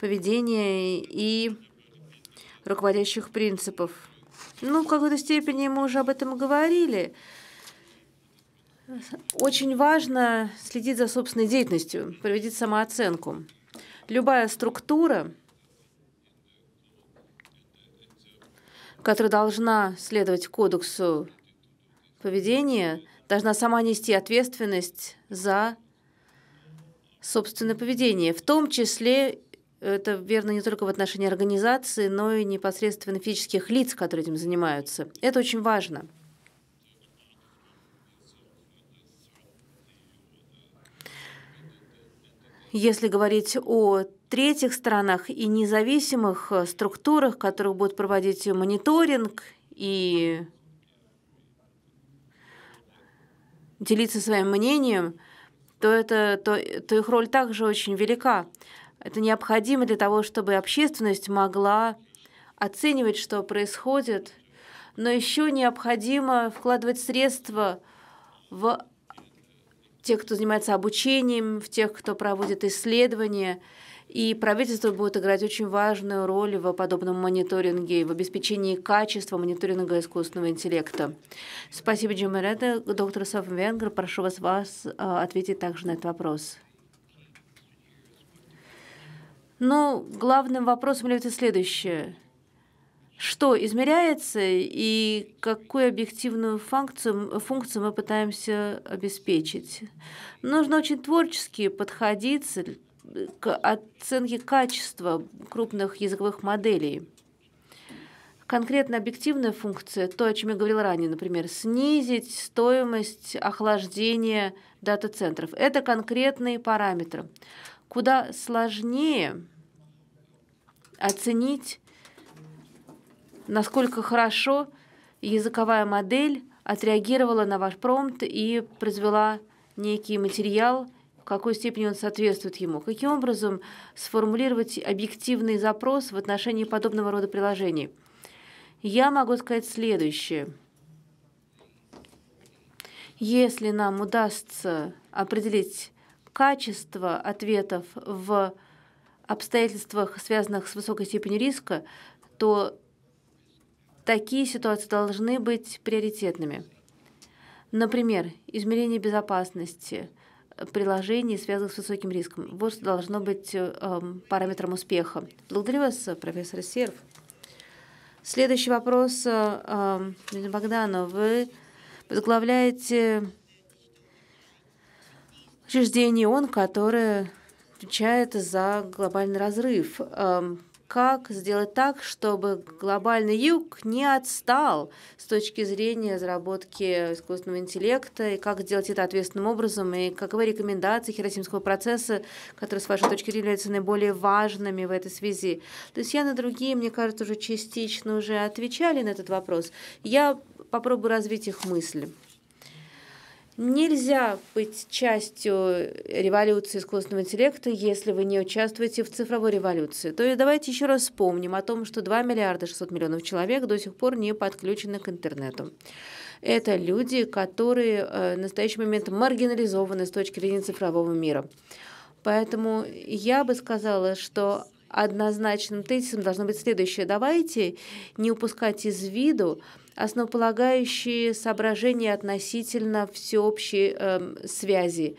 [SPEAKER 2] поведения и руководящих принципов. Ну, в какой-то степени мы уже об этом говорили. Очень важно следить за собственной деятельностью, проводить самооценку. Любая структура, которая должна следовать кодексу поведения, должна сама нести ответственность за собственное поведение, в том числе это верно не только в отношении организации, но и непосредственно физических лиц, которые этим занимаются. Это очень важно. Если говорить о третьих странах и независимых э, структурах, которых будут проводить мониторинг и делиться своим мнением, то, это, то, то их роль также очень велика. Это необходимо для того, чтобы общественность могла оценивать, что происходит, но еще необходимо вкладывать средства в тех, кто занимается обучением, в тех, кто проводит исследования. И правительство будет играть очень важную роль в подобном мониторинге, в обеспечении качества мониторинга искусственного интеллекта. Спасибо, Джим Реда. Доктор Софа Венгер, прошу вас, вас а, ответить также на этот вопрос. Но главным вопросом является следующее. Что измеряется и какую объективную функцию, функцию мы пытаемся обеспечить? Нужно очень творчески подходить к оценке качества крупных языковых моделей. Конкретно объективная функция, то, о чем я говорил ранее, например, снизить стоимость охлаждения дата-центров. Это конкретные параметры куда сложнее оценить, насколько хорошо языковая модель отреагировала на ваш промпт и произвела некий материал, в какой степени он соответствует ему. Каким образом сформулировать объективный запрос в отношении подобного рода приложений? Я могу сказать следующее. Если нам удастся определить качество ответов в обстоятельствах, связанных с высокой степенью риска, то такие ситуации должны быть приоритетными. Например, измерение безопасности приложений, связанных с высоким риском. Вот что должно быть эм, параметром успеха. Благодарю вас, профессор Серв. Следующий вопрос. Э, эм, Богданов, вы возглавляете учреждений, ООН, которые отвечает за глобальный разрыв. Эм, как сделать так, чтобы глобальный юг не отстал с точки зрения разработки искусственного интеллекта, и как сделать это ответственным образом, и каковы рекомендации Хиросимского процесса, которые, с вашей точки зрения, являются наиболее важными в этой связи? То есть я на другие, мне кажется, уже частично уже отвечали на этот вопрос. Я попробую развить их мысли. Нельзя быть частью революции искусственного интеллекта, если вы не участвуете в цифровой революции. То есть давайте еще раз вспомним о том, что 2 миллиарда 600 миллионов человек до сих пор не подключены к интернету. Это люди, которые э, в настоящий момент маргинализованы с точки зрения цифрового мира. Поэтому я бы сказала, что однозначным тезисом должно быть следующее. Давайте не упускать из виду основополагающие соображения относительно всеобщей э, связи,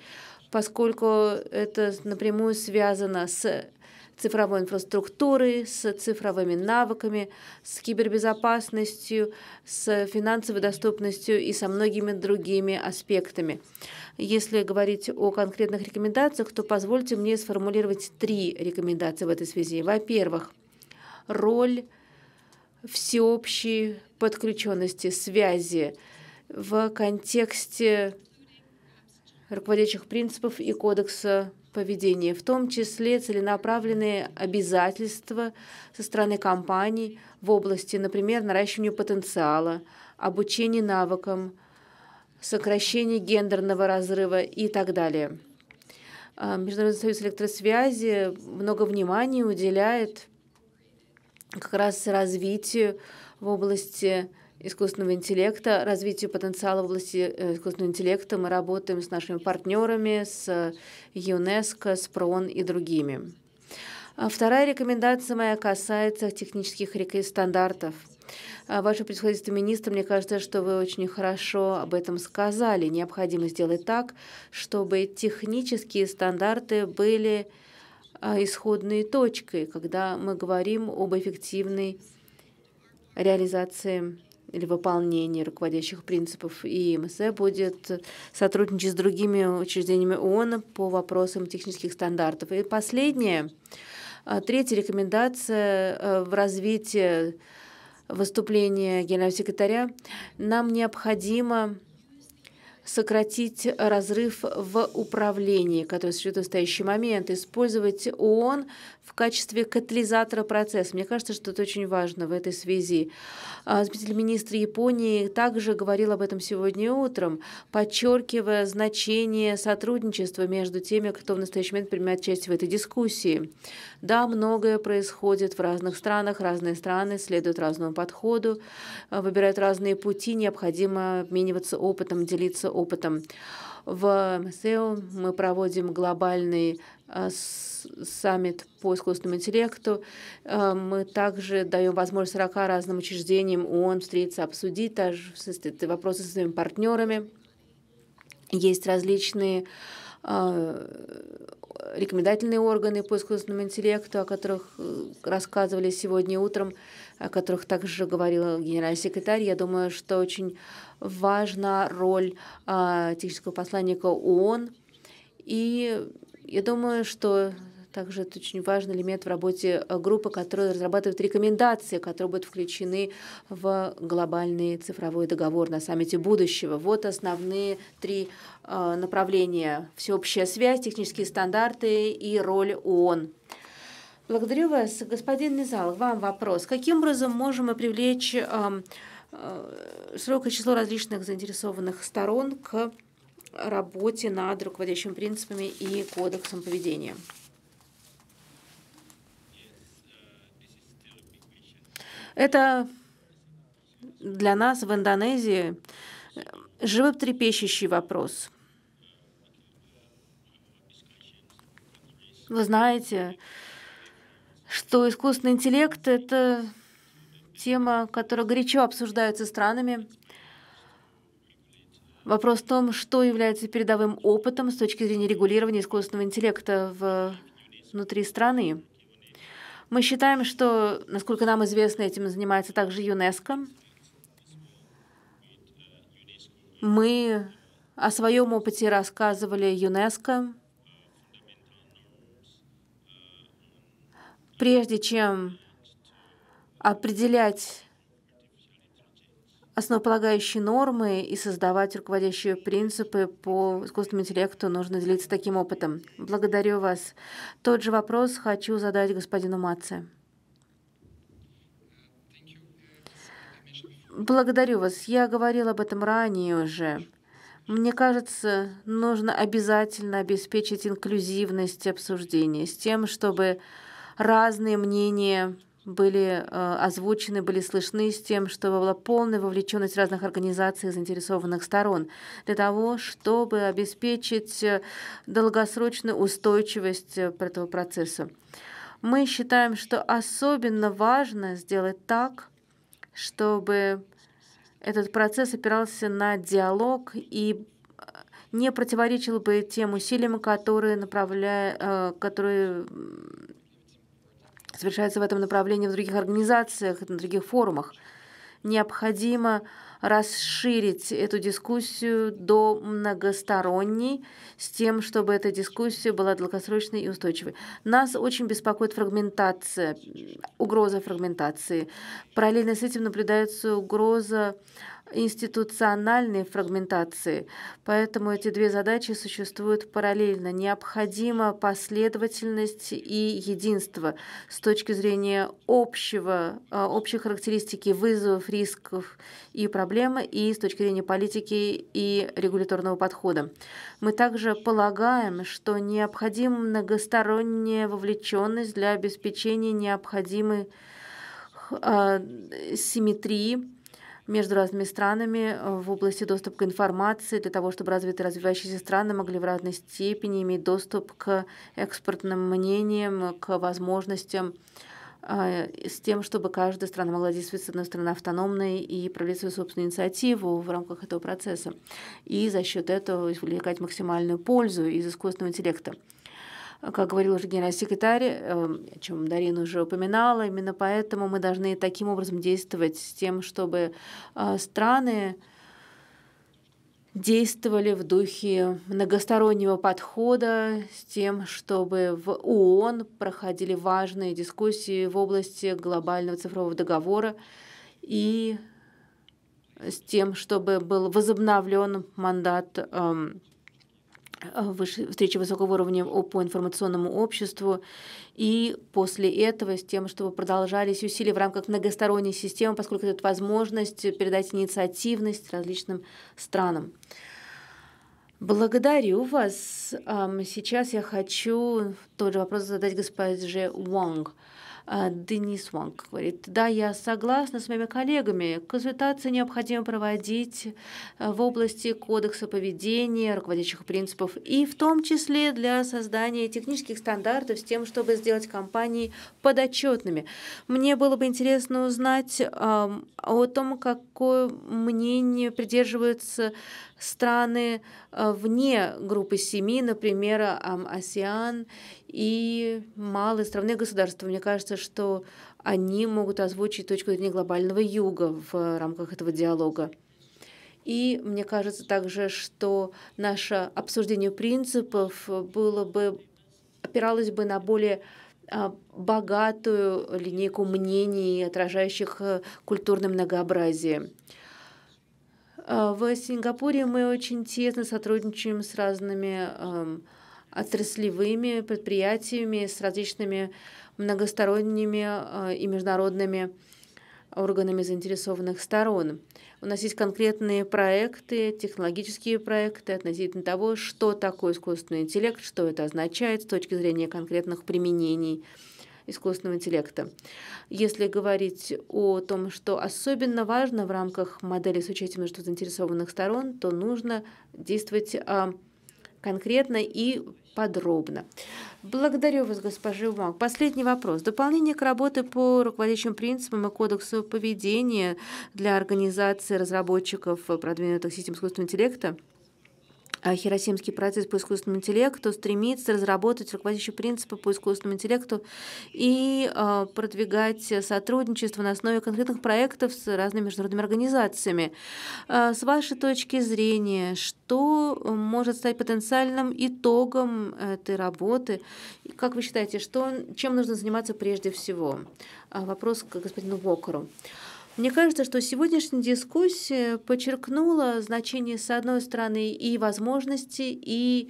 [SPEAKER 2] поскольку это напрямую связано с цифровой инфраструктурой, с цифровыми навыками, с кибербезопасностью, с финансовой доступностью и со многими другими аспектами. Если говорить о конкретных рекомендациях, то позвольте мне сформулировать три рекомендации в этой связи. Во-первых, роль всеобщей подключенности, связи в контексте руководящих принципов и кодекса поведения, в том числе целенаправленные обязательства со стороны компаний в области, например, наращивания потенциала, обучения навыкам, сокращения гендерного разрыва и так далее. Э, Международный союз электросвязи много внимания уделяет как раз развитию в области искусственного интеллекта, развитию потенциала в области э, искусственного интеллекта. Мы работаем с нашими партнерами, с ЮНЕСКО, с ПРООН и другими. А вторая рекомендация моя касается технических стандартов. А ваше предходительство министра, мне кажется, что вы очень хорошо об этом сказали. Необходимо сделать так, чтобы технические стандарты были а, исходной точкой, когда мы говорим об эффективной реализации или выполнении руководящих принципов. И МСЭ будет сотрудничать с другими учреждениями ООН по вопросам технических стандартов. И последнее, а, третья рекомендация а, в развитии выступления генерального секретаря. Нам необходимо сократить разрыв в управлении, который существует в настоящий момент, использовать ООН в качестве катализатора процесса. Мне кажется, что это очень важно в этой связи. А, заместитель министра Японии также говорил об этом сегодня утром, подчеркивая значение сотрудничества между теми, кто в настоящий момент принимает участие в этой дискуссии. Да, многое происходит в разных странах, разные страны следуют разному подходу, э, выбирают разные пути, необходимо обмениваться опытом, делиться опытом. В МСЭО мы проводим глобальный э, саммит по искусственному интеллекту. Э, мы также даем возможность 40 разным учреждениям ООН встретиться, обсудить даже вопросы со своими партнерами. Есть различные э, рекомендательные органы по искусственному интеллекту, о которых рассказывали сегодня утром, о которых также говорил генеральный секретарь. Я думаю, что очень важна роль а, технического посланника ООН. И я думаю, что также это очень важный элемент в работе а, группы, которая разрабатывает рекомендации, которые будут включены в глобальный цифровой договор на саммите будущего. Вот основные три э, направления. Всеобщая связь, технические стандарты и роль ООН. Благодарю вас. Господин Низалов, вам вопрос. Каким образом можем мы привлечь э, Э, широкое число различных заинтересованных сторон к работе над руководящими принципами и кодексом поведения. Это для нас в Индонезии э, животрепещущий вопрос. Вы знаете, что искусственный интеллект – это тема, которая горячо обсуждается странами. Вопрос в том, что является передовым опытом с точки зрения регулирования искусственного интеллекта внутри страны. Мы считаем, что, насколько нам известно, этим занимается также ЮНЕСКО. Мы о своем опыте рассказывали ЮНЕСКО. Прежде чем определять основополагающие нормы и создавать руководящие принципы по искусственному интеллекту. Нужно делиться таким опытом. Благодарю вас. Тот же вопрос хочу задать господину Маце. Благодарю вас. Я говорил об этом ранее уже. Мне кажется, нужно обязательно обеспечить инклюзивность обсуждения с тем, чтобы разные мнения были э, озвучены, были слышны с тем, что была полная вовлеченность разных организаций и заинтересованных сторон для того, чтобы обеспечить э, долгосрочную устойчивость э, этого процесса. Мы считаем, что особенно важно сделать так, чтобы этот процесс опирался на диалог и не противоречил бы тем усилиям, которые, направля... которые совершаются в этом направлении в других организациях, на других форумах. Необходимо расширить эту дискуссию до многосторонней, с тем, чтобы эта дискуссия была долгосрочной и устойчивой. Нас очень беспокоит фрагментация, угроза фрагментации. Параллельно с этим наблюдается угроза институциональной фрагментации. Поэтому эти две задачи существуют параллельно. Необходима последовательность и единство с точки зрения общего, а, общей характеристики вызовов, рисков и проблемы, и с точки зрения политики и регуляторного подхода. Мы также полагаем, что необходима многосторонняя вовлеченность для обеспечения необходимой а, симметрии между разными странами э, в области доступа к информации для того, чтобы развитые развивающиеся страны могли в разной степени иметь доступ к экспортным мнениям, к возможностям э, с тем, чтобы каждая страна могла действовать, с одной стороны, автономной и проявлять свою собственную инициативу в рамках этого процесса, и за счет этого извлекать максимальную пользу из искусственного интеллекта как говорил уже генеральный секретарь, эм, о чем Дарина уже упоминала, именно поэтому мы должны таким образом действовать с тем, чтобы э, страны действовали в духе многостороннего подхода с тем, чтобы в ООН проходили важные дискуссии в области глобального цифрового договора и с тем, чтобы был возобновлен мандат эм, Э, встречи высокого уровня по информационному обществу. И после этого с тем, чтобы продолжались усилия в рамках многосторонней системы, поскольку это возможность передать инициативность различным странам. Благодарю вас. Сейчас я хочу тот же вопрос задать госпоже Уонг. А, Денис Вонг говорит, да, я согласна с моими коллегами, консультации необходимо проводить а, в области кодекса поведения, руководящих принципов, и в том числе для создания технических стандартов с тем, чтобы сделать компании подотчетными. Мне было бы интересно узнать э, о том, какое мнение придерживаются страны э, вне группы семи, например, АСИАН и малые страны государства. Мне кажется, что они могут озвучить точку зрения глобального юга в э, рамках этого диалога. И мне кажется также, что наше обсуждение принципов было бы, опиралось бы на более а, богатую линейку мнений, отражающих э, культурное многообразие. А, в Сингапуре мы очень тесно сотрудничаем с разными отраслевыми предприятиями, с различными многосторонними а, и международными органами заинтересованных сторон. У нас есть конкретные проекты, технологические проекты относительно того, что такое искусственный интеллект, что это означает с точки зрения конкретных применений – искусственного интеллекта. Если говорить о том, что особенно важно в рамках модели с участием между заинтересованных сторон, то нужно действовать а, конкретно и подробно. Благодарю вас, госпожа Умак. Последний вопрос. Дополнение к работе по руководящим принципам и кодексу поведения для организации разработчиков продвинутых систем искусственного интеллекта Э, хиросимский процесс по искусственному интеллекту, стремится разработать руководящие принципы по искусственному интеллекту и э, продвигать сотрудничество на основе конкретных проектов с разными международными организациями. Э, с вашей точки зрения, что может стать потенциальным итогом этой работы? как вы считаете, что, чем нужно заниматься прежде всего? Вопрос к господину Вокеру. Мне кажется, что сегодняшняя дискуссия подчеркнула значение, с одной стороны, и возможности, и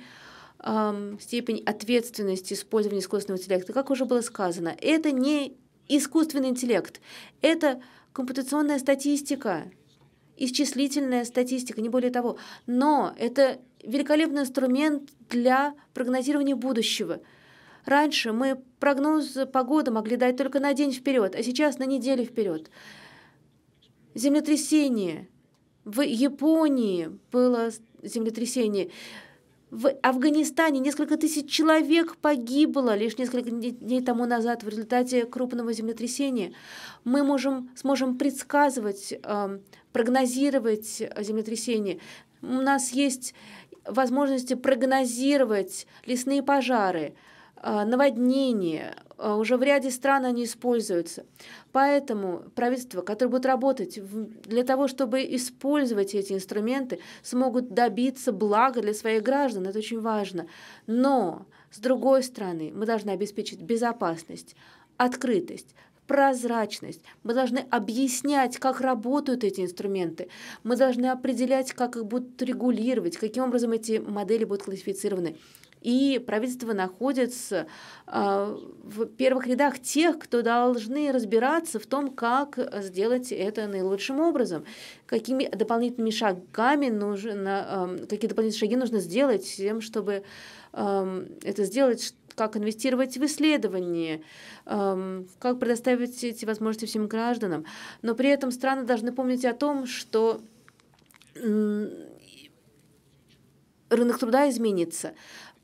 [SPEAKER 2] эм, степень ответственности использования искусственного интеллекта. Как уже было сказано, это не искусственный интеллект, это компутационная статистика, исчислительная статистика, не более того. Но это великолепный инструмент для прогнозирования будущего. Раньше мы прогноз погоды могли дать только на день вперед, а сейчас на неделю вперед землетрясение. В Японии было землетрясение. В Афганистане несколько тысяч человек погибло лишь несколько дней тому назад в результате крупного землетрясения. Мы можем, сможем предсказывать, эм, прогнозировать землетрясение. У нас есть возможности прогнозировать лесные пожары, э, наводнения, Э, уже в ряде стран они используются. Поэтому правительства, которые будут работать для того, чтобы использовать эти инструменты, смогут добиться блага для своих граждан. Это очень важно. Но, с другой стороны, мы должны обеспечить безопасность, открытость, прозрачность. Мы должны объяснять, как работают эти инструменты. Мы должны определять, как их будут регулировать, каким образом эти модели будут классифицированы. И правительство находится а, в первых рядах тех, кто должны разбираться в том, как сделать это наилучшим образом, какими дополнительными шагами нужно, эм, какие дополнительные шаги нужно сделать тем, чтобы эм, это сделать, как инвестировать в исследования, эм, как предоставить эти возможности всем гражданам. Но при этом страны должны помнить о том, что рынок труда изменится,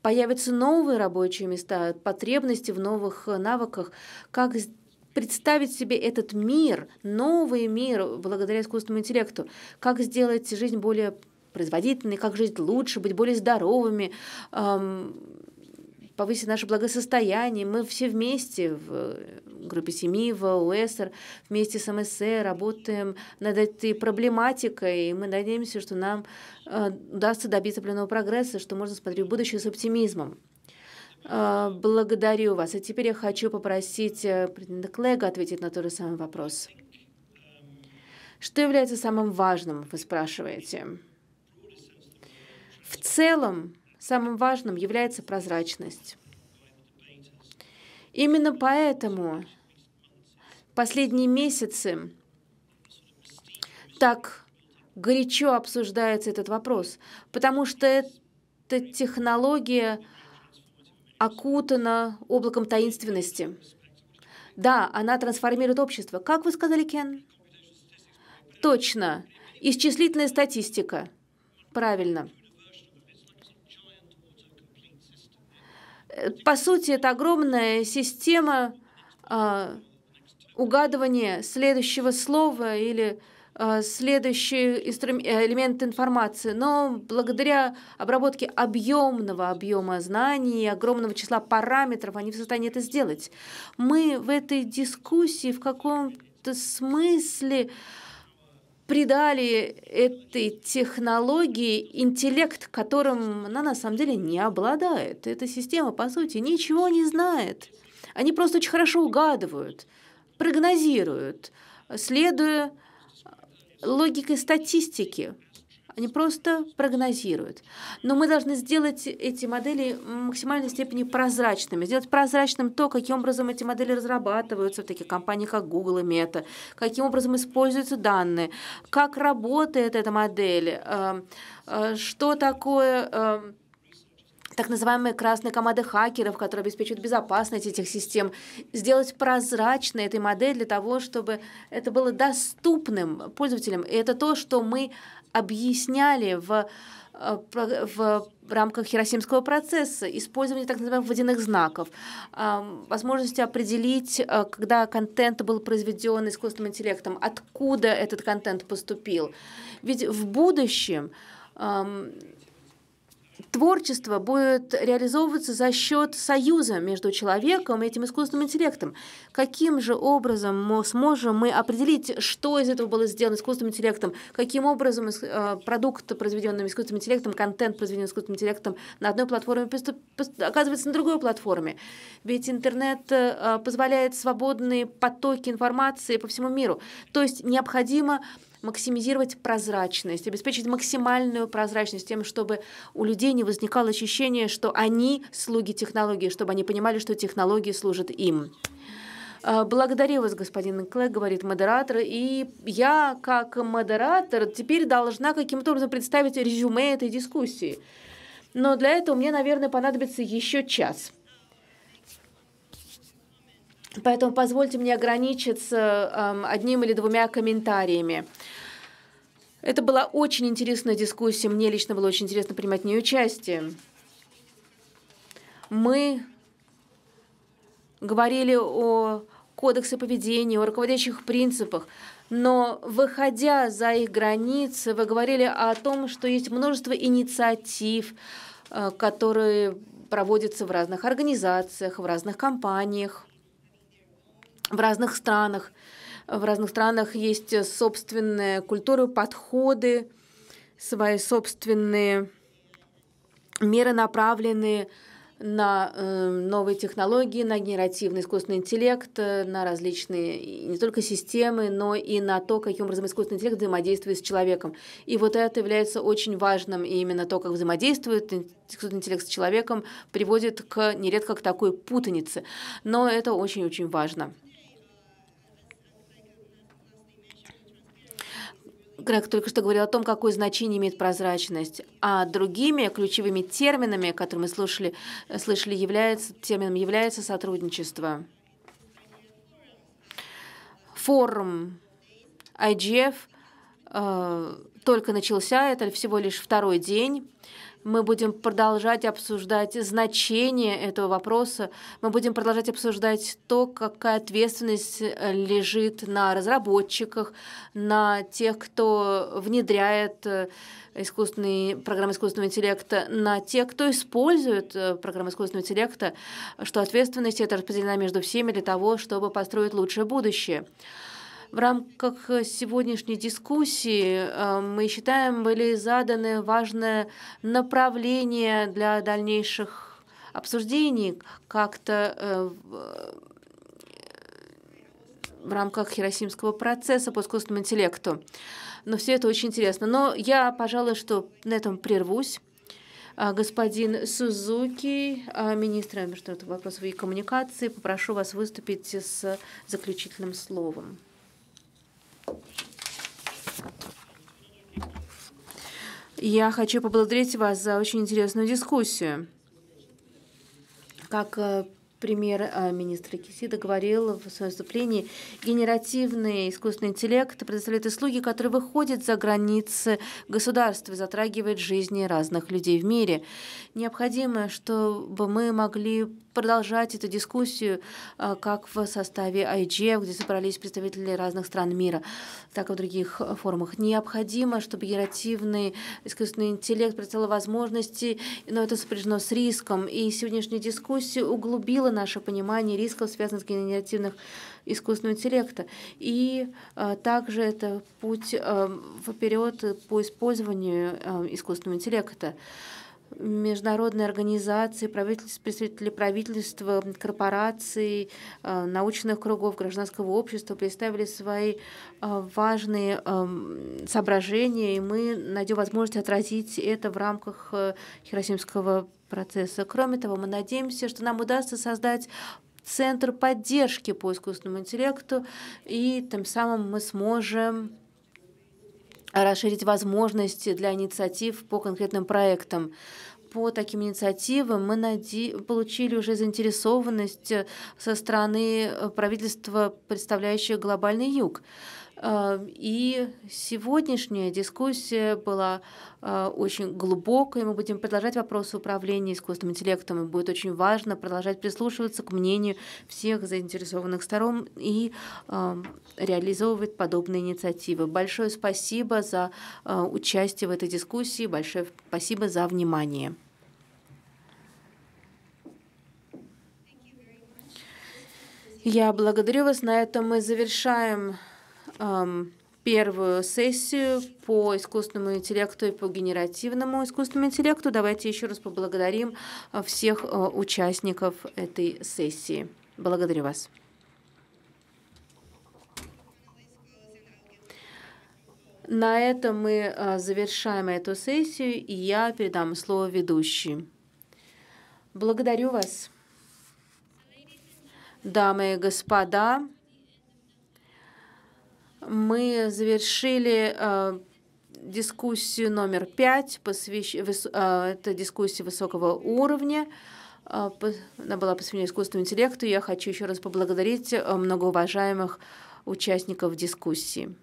[SPEAKER 2] Появятся новые рабочие места, потребности в новых э, навыках. Как представить себе этот мир, новый мир благодаря искусственному интеллекту? Как сделать жизнь более производительной, как жить лучше, быть более здоровыми? Эм, повысить наше благосостояние. Мы все вместе в э, группе семьи, в УЭСР, вместе с МСЭ работаем над этой проблематикой, и мы надеемся, что нам э, удастся добиться пленного прогресса, что можно смотреть в будущее с оптимизмом. Э, благодарю вас. А теперь я хочу попросить президента Клега ответить на тот же самый вопрос. Что является самым важным, вы спрашиваете? В целом, Самым важным является прозрачность. Именно поэтому последние месяцы так горячо обсуждается этот вопрос, потому что эта технология окутана облаком таинственности. Да, она трансформирует общество. Как вы сказали, Кен? Точно. Исчислительная статистика. Правильно. По сути, это огромная система а, угадывания следующего слова или а, следующий э, элемент информации. Но благодаря обработке объемного объема знаний огромного числа параметров они в состоянии это сделать. Мы в этой дискуссии в каком-то смысле э, придали этой технологии интеллект, которым она на самом деле не обладает. Эта система, по сути, ничего не знает. Они просто очень хорошо угадывают, прогнозируют, следуя логике статистики. Они просто прогнозируют. Но мы должны сделать эти модели в максимальной степени прозрачными. Сделать прозрачным то, каким образом эти модели разрабатываются в таких компаниях, как Google и Meta, каким образом используются данные, как работает эта модель, эм, э, что такое эм, так называемые красные команды хакеров, которые обеспечивают безопасность этих систем, сделать прозрачной этой модель для того, чтобы это было доступным пользователям. И это то, что мы объясняли в, э, в рамках Хиросимского процесса использование так называемых водяных знаков, возможности определить, э, когда контент был произведен искусственным интеллектом, откуда этот контент поступил. Ведь в будущем творчество будет реализовываться за счет союза между человеком и этим искусственным интеллектом. Каким же образом мы сможем мы определить, что из этого было сделано искусственным интеллектом, каким образом э, продукт, произведенный искусственным интеллектом, контент, произведенный искусственным интеллектом на одной платформе, оказывается на другой платформе. Ведь интернет э, позволяет свободные потоки информации по всему миру. То есть необходимо максимизировать прозрачность, обеспечить максимальную прозрачность тем, чтобы у людей не возникало ощущение, что они слуги технологии, чтобы они понимали, что технологии служат им. А, Благодарю вас, господин Клэ, говорит модератор. И я, как модератор, теперь должна каким-то образом представить резюме этой дискуссии. Но для этого мне, наверное, понадобится еще час. Поэтому позвольте мне ограничиться эм, одним или двумя комментариями. Это была очень интересная дискуссия. Мне лично было очень интересно принимать в ней участие. Мы говорили о кодексе поведения, о руководящих принципах, но выходя за их границы, вы говорили о том, что есть множество инициатив, э, которые проводятся в разных организациях, в разных компаниях в разных странах. В разных странах есть собственная культура, подходы, свои собственные меры, направленные на э, новые технологии, на генеративный искусственный интеллект, э, на различные не только системы, но и на то, каким образом искусственный интеллект взаимодействует с человеком. И вот это является очень важным, и именно то, как взаимодействует искусственный интеллект с человеком, приводит к нередко к такой путанице. Но это очень-очень важно. Грег только что говорил о том, какое значение имеет прозрачность. А другими ключевыми терминами, которые мы слушали, слышали, является, термином является сотрудничество. Форум IGF э, только начался, это всего лишь второй день. Мы будем продолжать обсуждать значение этого вопроса. Мы будем продолжать обсуждать то, какая ответственность э, лежит на разработчиках, на тех, кто внедряет э, искусственные программы искусственного интеллекта, на тех, кто использует э, программы искусственного интеллекта, что ответственность это распределена между всеми для того, чтобы построить лучшее будущее. В рамках э, сегодняшней дискуссии э, мы считаем были заданы важные направления для дальнейших обсуждений как-то э, в рамках Хиросимского процесса по искусственному интеллекту. Но все это очень интересно. Но я, пожалуй, что на этом прервусь а, господин Сузуки, а, министра международных вопросов и коммуникации. Попрошу вас выступить с заключительным словом. Я хочу поблагодарить вас за очень интересную дискуссию. Как э, премьер-министр э, Кисида говорил в своем выступлении, генеративный искусственный интеллект предоставляет услуги, которые выходят за границы государства и затрагивают жизни разных людей в мире. Необходимо, чтобы мы могли продолжать эту дискуссию, э, как в составе IGF, где собрались представители разных стран мира, так и в других форумах. Необходимо, чтобы генеративный искусственный интеллект представил возможности, но это сопряжено с риском. И сегодняшняя дискуссия углубила наше понимание рисков, связанных с генеративным искусственного интеллекта. И э, также это путь э, вперед по использованию э, искусственного интеллекта международные организации, правительств, представители правительства, корпораций, э, научных кругов, гражданского общества представили свои э, важные э, соображения, и мы найдем возможность отразить это в рамках Хиросимского процесса. Кроме того, мы надеемся, что нам удастся создать центр поддержки по искусственному интеллекту, и тем самым мы сможем расширить возможности для инициатив по конкретным проектам. По таким инициативам мы наде... получили уже заинтересованность со стороны э, правительства, представляющего глобальный юг. Эм, и сегодняшняя дискуссия была э, очень глубокой. Мы будем продолжать вопросы управления искусственным интеллектом. И будет очень важно продолжать прислушиваться к мнению всех заинтересованных сторон и эм, реализовывать подобные инициативы. Большое спасибо за э, участие в этой дискуссии. Большое спасибо за внимание. Я благодарю вас. На этом мы завершаем первую сессию по искусственному интеллекту и по генеративному искусственному интеллекту. Давайте еще раз поблагодарим а, всех а, участников этой сессии. Благодарю вас. На этом мы а, завершаем эту сессию, и я передам слово ведущей. Благодарю вас. Дамы и господа, мы завершили э, дискуссию номер пять, посвящ... выс... э, это дискуссия высокого уровня. Э, по... Она была посвящена искусственному интеллекту. Я хочу еще раз поблагодарить э, многоуважаемых участников дискуссии.